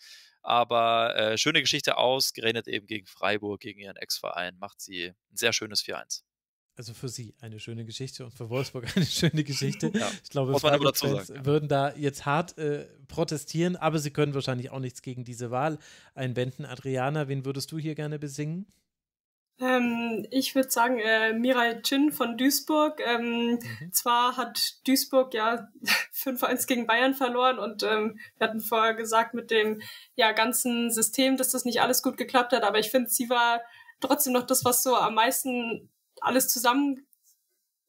Aber äh, schöne Geschichte aus, gerechnet eben gegen Freiburg, gegen ihren Ex-Verein, macht sie ein sehr schönes 4-1. Also für Sie eine schöne Geschichte und für Wolfsburg eine schöne Geschichte. Ja. Ich glaube, Freiburg-Fans würden da jetzt hart äh, protestieren, aber sie können wahrscheinlich auch nichts gegen diese Wahl einwenden. Adriana, wen würdest du hier gerne besingen? Ähm, ich würde sagen, äh, Miral Chin von Duisburg. Ähm, mhm. Zwar hat Duisburg ja 5-1 gegen Bayern verloren und ähm, wir hatten vorher gesagt, mit dem ja, ganzen System, dass das nicht alles gut geklappt hat, aber ich finde, sie war trotzdem noch das, was so am meisten alles zusammen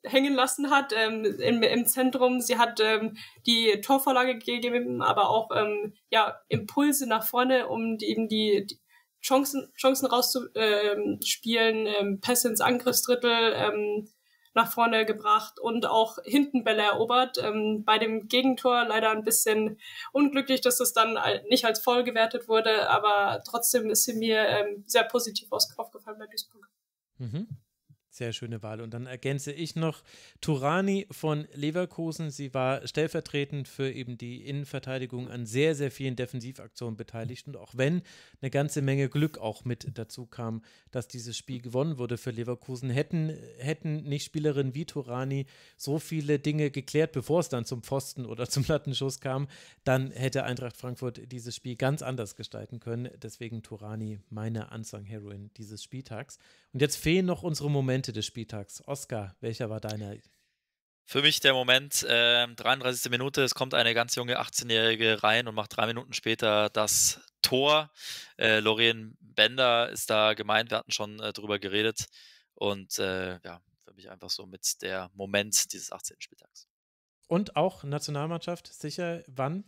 hängen lassen hat ähm, im, im Zentrum. Sie hat ähm, die Torvorlage gegeben, aber auch ähm, ja, Impulse nach vorne, um die, eben die, die Chancen, Chancen rauszuspielen, ähm, ähm, Pässe ins Angriffsdrittel ähm, nach vorne gebracht und auch hinten Bälle erobert. Ähm, bei dem Gegentor leider ein bisschen unglücklich, dass das dann nicht als voll gewertet wurde, aber trotzdem ist sie mir ähm, sehr positiv aufgefallen bei Duisburg. Mhm. Sehr schöne Wahl. Und dann ergänze ich noch Turani von Leverkusen. Sie war stellvertretend für eben die Innenverteidigung an sehr, sehr vielen Defensivaktionen beteiligt. Und auch wenn eine ganze Menge Glück auch mit dazu kam, dass dieses Spiel gewonnen wurde für Leverkusen, hätten, hätten nicht Spielerinnen wie Turani so viele Dinge geklärt, bevor es dann zum Pfosten oder zum Lattenschuss kam, dann hätte Eintracht Frankfurt dieses Spiel ganz anders gestalten können. Deswegen Turani meine Anzang-Heroin dieses Spieltags. Und jetzt fehlen noch unsere Momente des Spieltags. Oskar, welcher war deiner? Für mich der Moment, äh, 33. Minute, es kommt eine ganz junge 18-Jährige rein und macht drei Minuten später das Tor. Äh, Lorien Bender ist da gemeint, wir hatten schon äh, drüber geredet. Und äh, ja, für mich einfach so mit der Moment dieses 18. Spieltags. Und auch Nationalmannschaft, sicher, wann?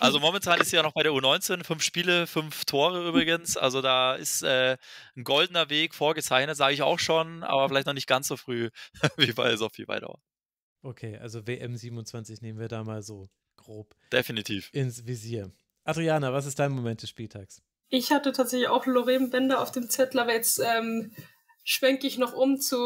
also momentan ist sie ja noch bei der U19, fünf Spiele, fünf Tore übrigens. Also da ist äh, ein goldener Weg vorgezeichnet, sage ich auch schon, aber vielleicht noch nicht ganz so früh wie bei Sophie Weidauer. Okay, also WM 27 nehmen wir da mal so grob. Definitiv. Ins Visier. Adriana, was ist dein Moment des Spieltags? Ich hatte tatsächlich auch Lorem Bender auf dem Zettel, aber jetzt ähm, schwenke ich noch um zu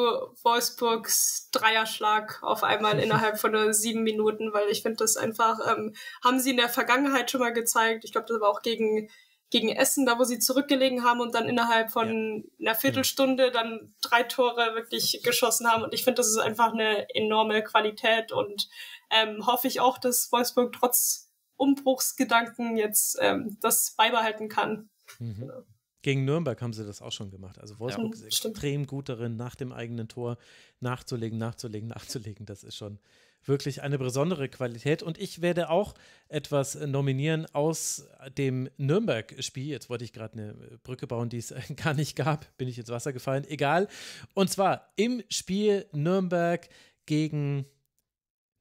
Wolfsburgs Dreierschlag auf einmal innerhalb von nur sieben Minuten, weil ich finde das einfach, ähm, haben sie in der Vergangenheit schon mal gezeigt. Ich glaube, das war auch gegen, gegen Essen, da wo sie zurückgelegen haben und dann innerhalb von ja. einer Viertelstunde dann drei Tore wirklich geschossen haben. Und ich finde, das ist einfach eine enorme Qualität und ähm, hoffe ich auch, dass Wolfsburg trotz Umbruchsgedanken jetzt ähm, das beibehalten kann. Mhm. Genau. Gegen Nürnberg haben sie das auch schon gemacht. Also Wolfsburg ja, ist extrem gut darin, nach dem eigenen Tor nachzulegen, nachzulegen, nachzulegen. Das ist schon wirklich eine besondere Qualität. Und ich werde auch etwas äh, nominieren aus äh, dem Nürnberg-Spiel. Jetzt wollte ich gerade eine äh, Brücke bauen, die es gar nicht gab. Bin ich ins Wasser gefallen. Egal. Und zwar im Spiel Nürnberg gegen.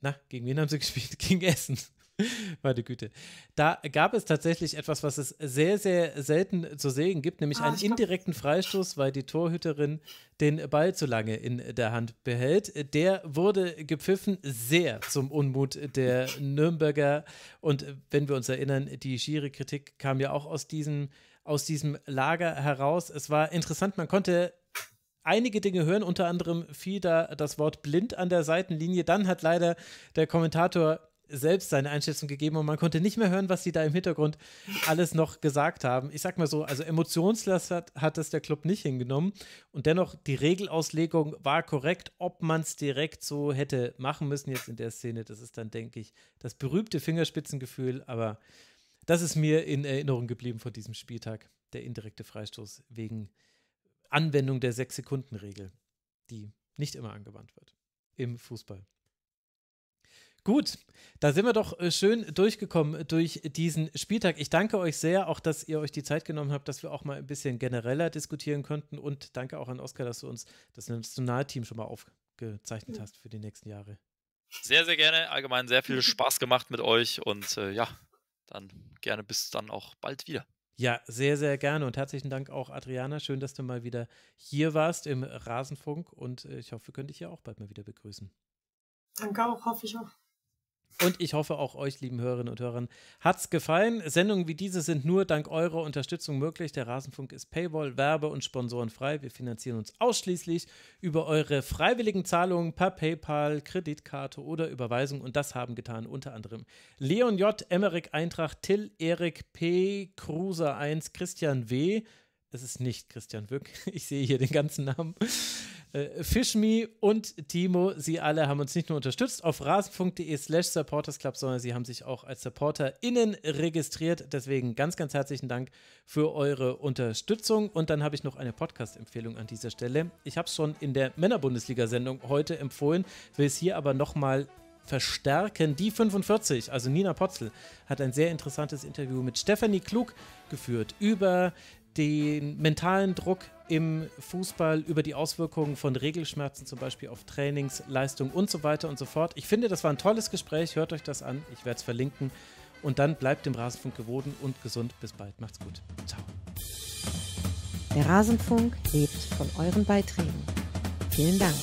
Na, gegen wen haben sie gespielt? Gegen Essen. Meine Güte. Da gab es tatsächlich etwas, was es sehr, sehr selten zu sehen gibt, nämlich ah, einen indirekten Freistoß, weil die Torhüterin den Ball zu lange in der Hand behält. Der wurde gepfiffen, sehr zum Unmut der Nürnberger. Und wenn wir uns erinnern, die schiere Kritik kam ja auch aus diesem, aus diesem Lager heraus. Es war interessant, man konnte einige Dinge hören, unter anderem fiel da das Wort blind an der Seitenlinie. Dann hat leider der Kommentator selbst seine Einschätzung gegeben und man konnte nicht mehr hören, was sie da im Hintergrund alles noch gesagt haben. Ich sag mal so, also Emotionslast hat, hat das der Club nicht hingenommen und dennoch die Regelauslegung war korrekt, ob man es direkt so hätte machen müssen jetzt in der Szene. Das ist dann, denke ich, das berühmte Fingerspitzengefühl, aber das ist mir in Erinnerung geblieben von diesem Spieltag, der indirekte Freistoß wegen Anwendung der Sechs-Sekunden-Regel, die nicht immer angewandt wird im Fußball. Gut, da sind wir doch äh, schön durchgekommen durch diesen Spieltag. Ich danke euch sehr, auch dass ihr euch die Zeit genommen habt, dass wir auch mal ein bisschen genereller diskutieren konnten. Und danke auch an Oskar, dass du uns das Nationalteam schon mal aufgezeichnet hast für die nächsten Jahre. Sehr, sehr gerne. Allgemein sehr viel Spaß gemacht mit euch und äh, ja, dann gerne bis dann auch bald wieder. Ja, sehr, sehr gerne und herzlichen Dank auch, Adriana. Schön, dass du mal wieder hier warst im Rasenfunk und äh, ich hoffe, wir können dich ja auch bald mal wieder begrüßen. Danke auch, hoffe ich auch. Und ich hoffe, auch euch, lieben Hörerinnen und Hörern, hat es gefallen. Sendungen wie diese sind nur dank eurer Unterstützung möglich. Der Rasenfunk ist Paywall, Werbe- und Sponsorenfrei. Wir finanzieren uns ausschließlich über eure freiwilligen Zahlungen per PayPal, Kreditkarte oder Überweisung. Und das haben getan unter anderem Leon J., Emmerich Eintracht, Till, Erik P., Cruiser 1, Christian W., es ist nicht Christian Wück. Ich sehe hier den ganzen Namen äh, Fischmi und Timo, sie alle haben uns nicht nur unterstützt auf rasen.de slash supportersclub, sondern sie haben sich auch als SupporterInnen registriert. Deswegen ganz, ganz herzlichen Dank für eure Unterstützung. Und dann habe ich noch eine Podcast-Empfehlung an dieser Stelle. Ich habe es schon in der männerbundesliga sendung heute empfohlen, will es hier aber nochmal verstärken. Die 45, also Nina Potzel, hat ein sehr interessantes Interview mit Stefanie Klug geführt über den mentalen Druck im Fußball über die Auswirkungen von Regelschmerzen zum Beispiel auf Trainingsleistung und so weiter und so fort. Ich finde, das war ein tolles Gespräch. Hört euch das an. Ich werde es verlinken. Und dann bleibt dem Rasenfunk gewogen und gesund. Bis bald. Macht's gut. Ciao. Der Rasenfunk lebt von euren Beiträgen. Vielen Dank.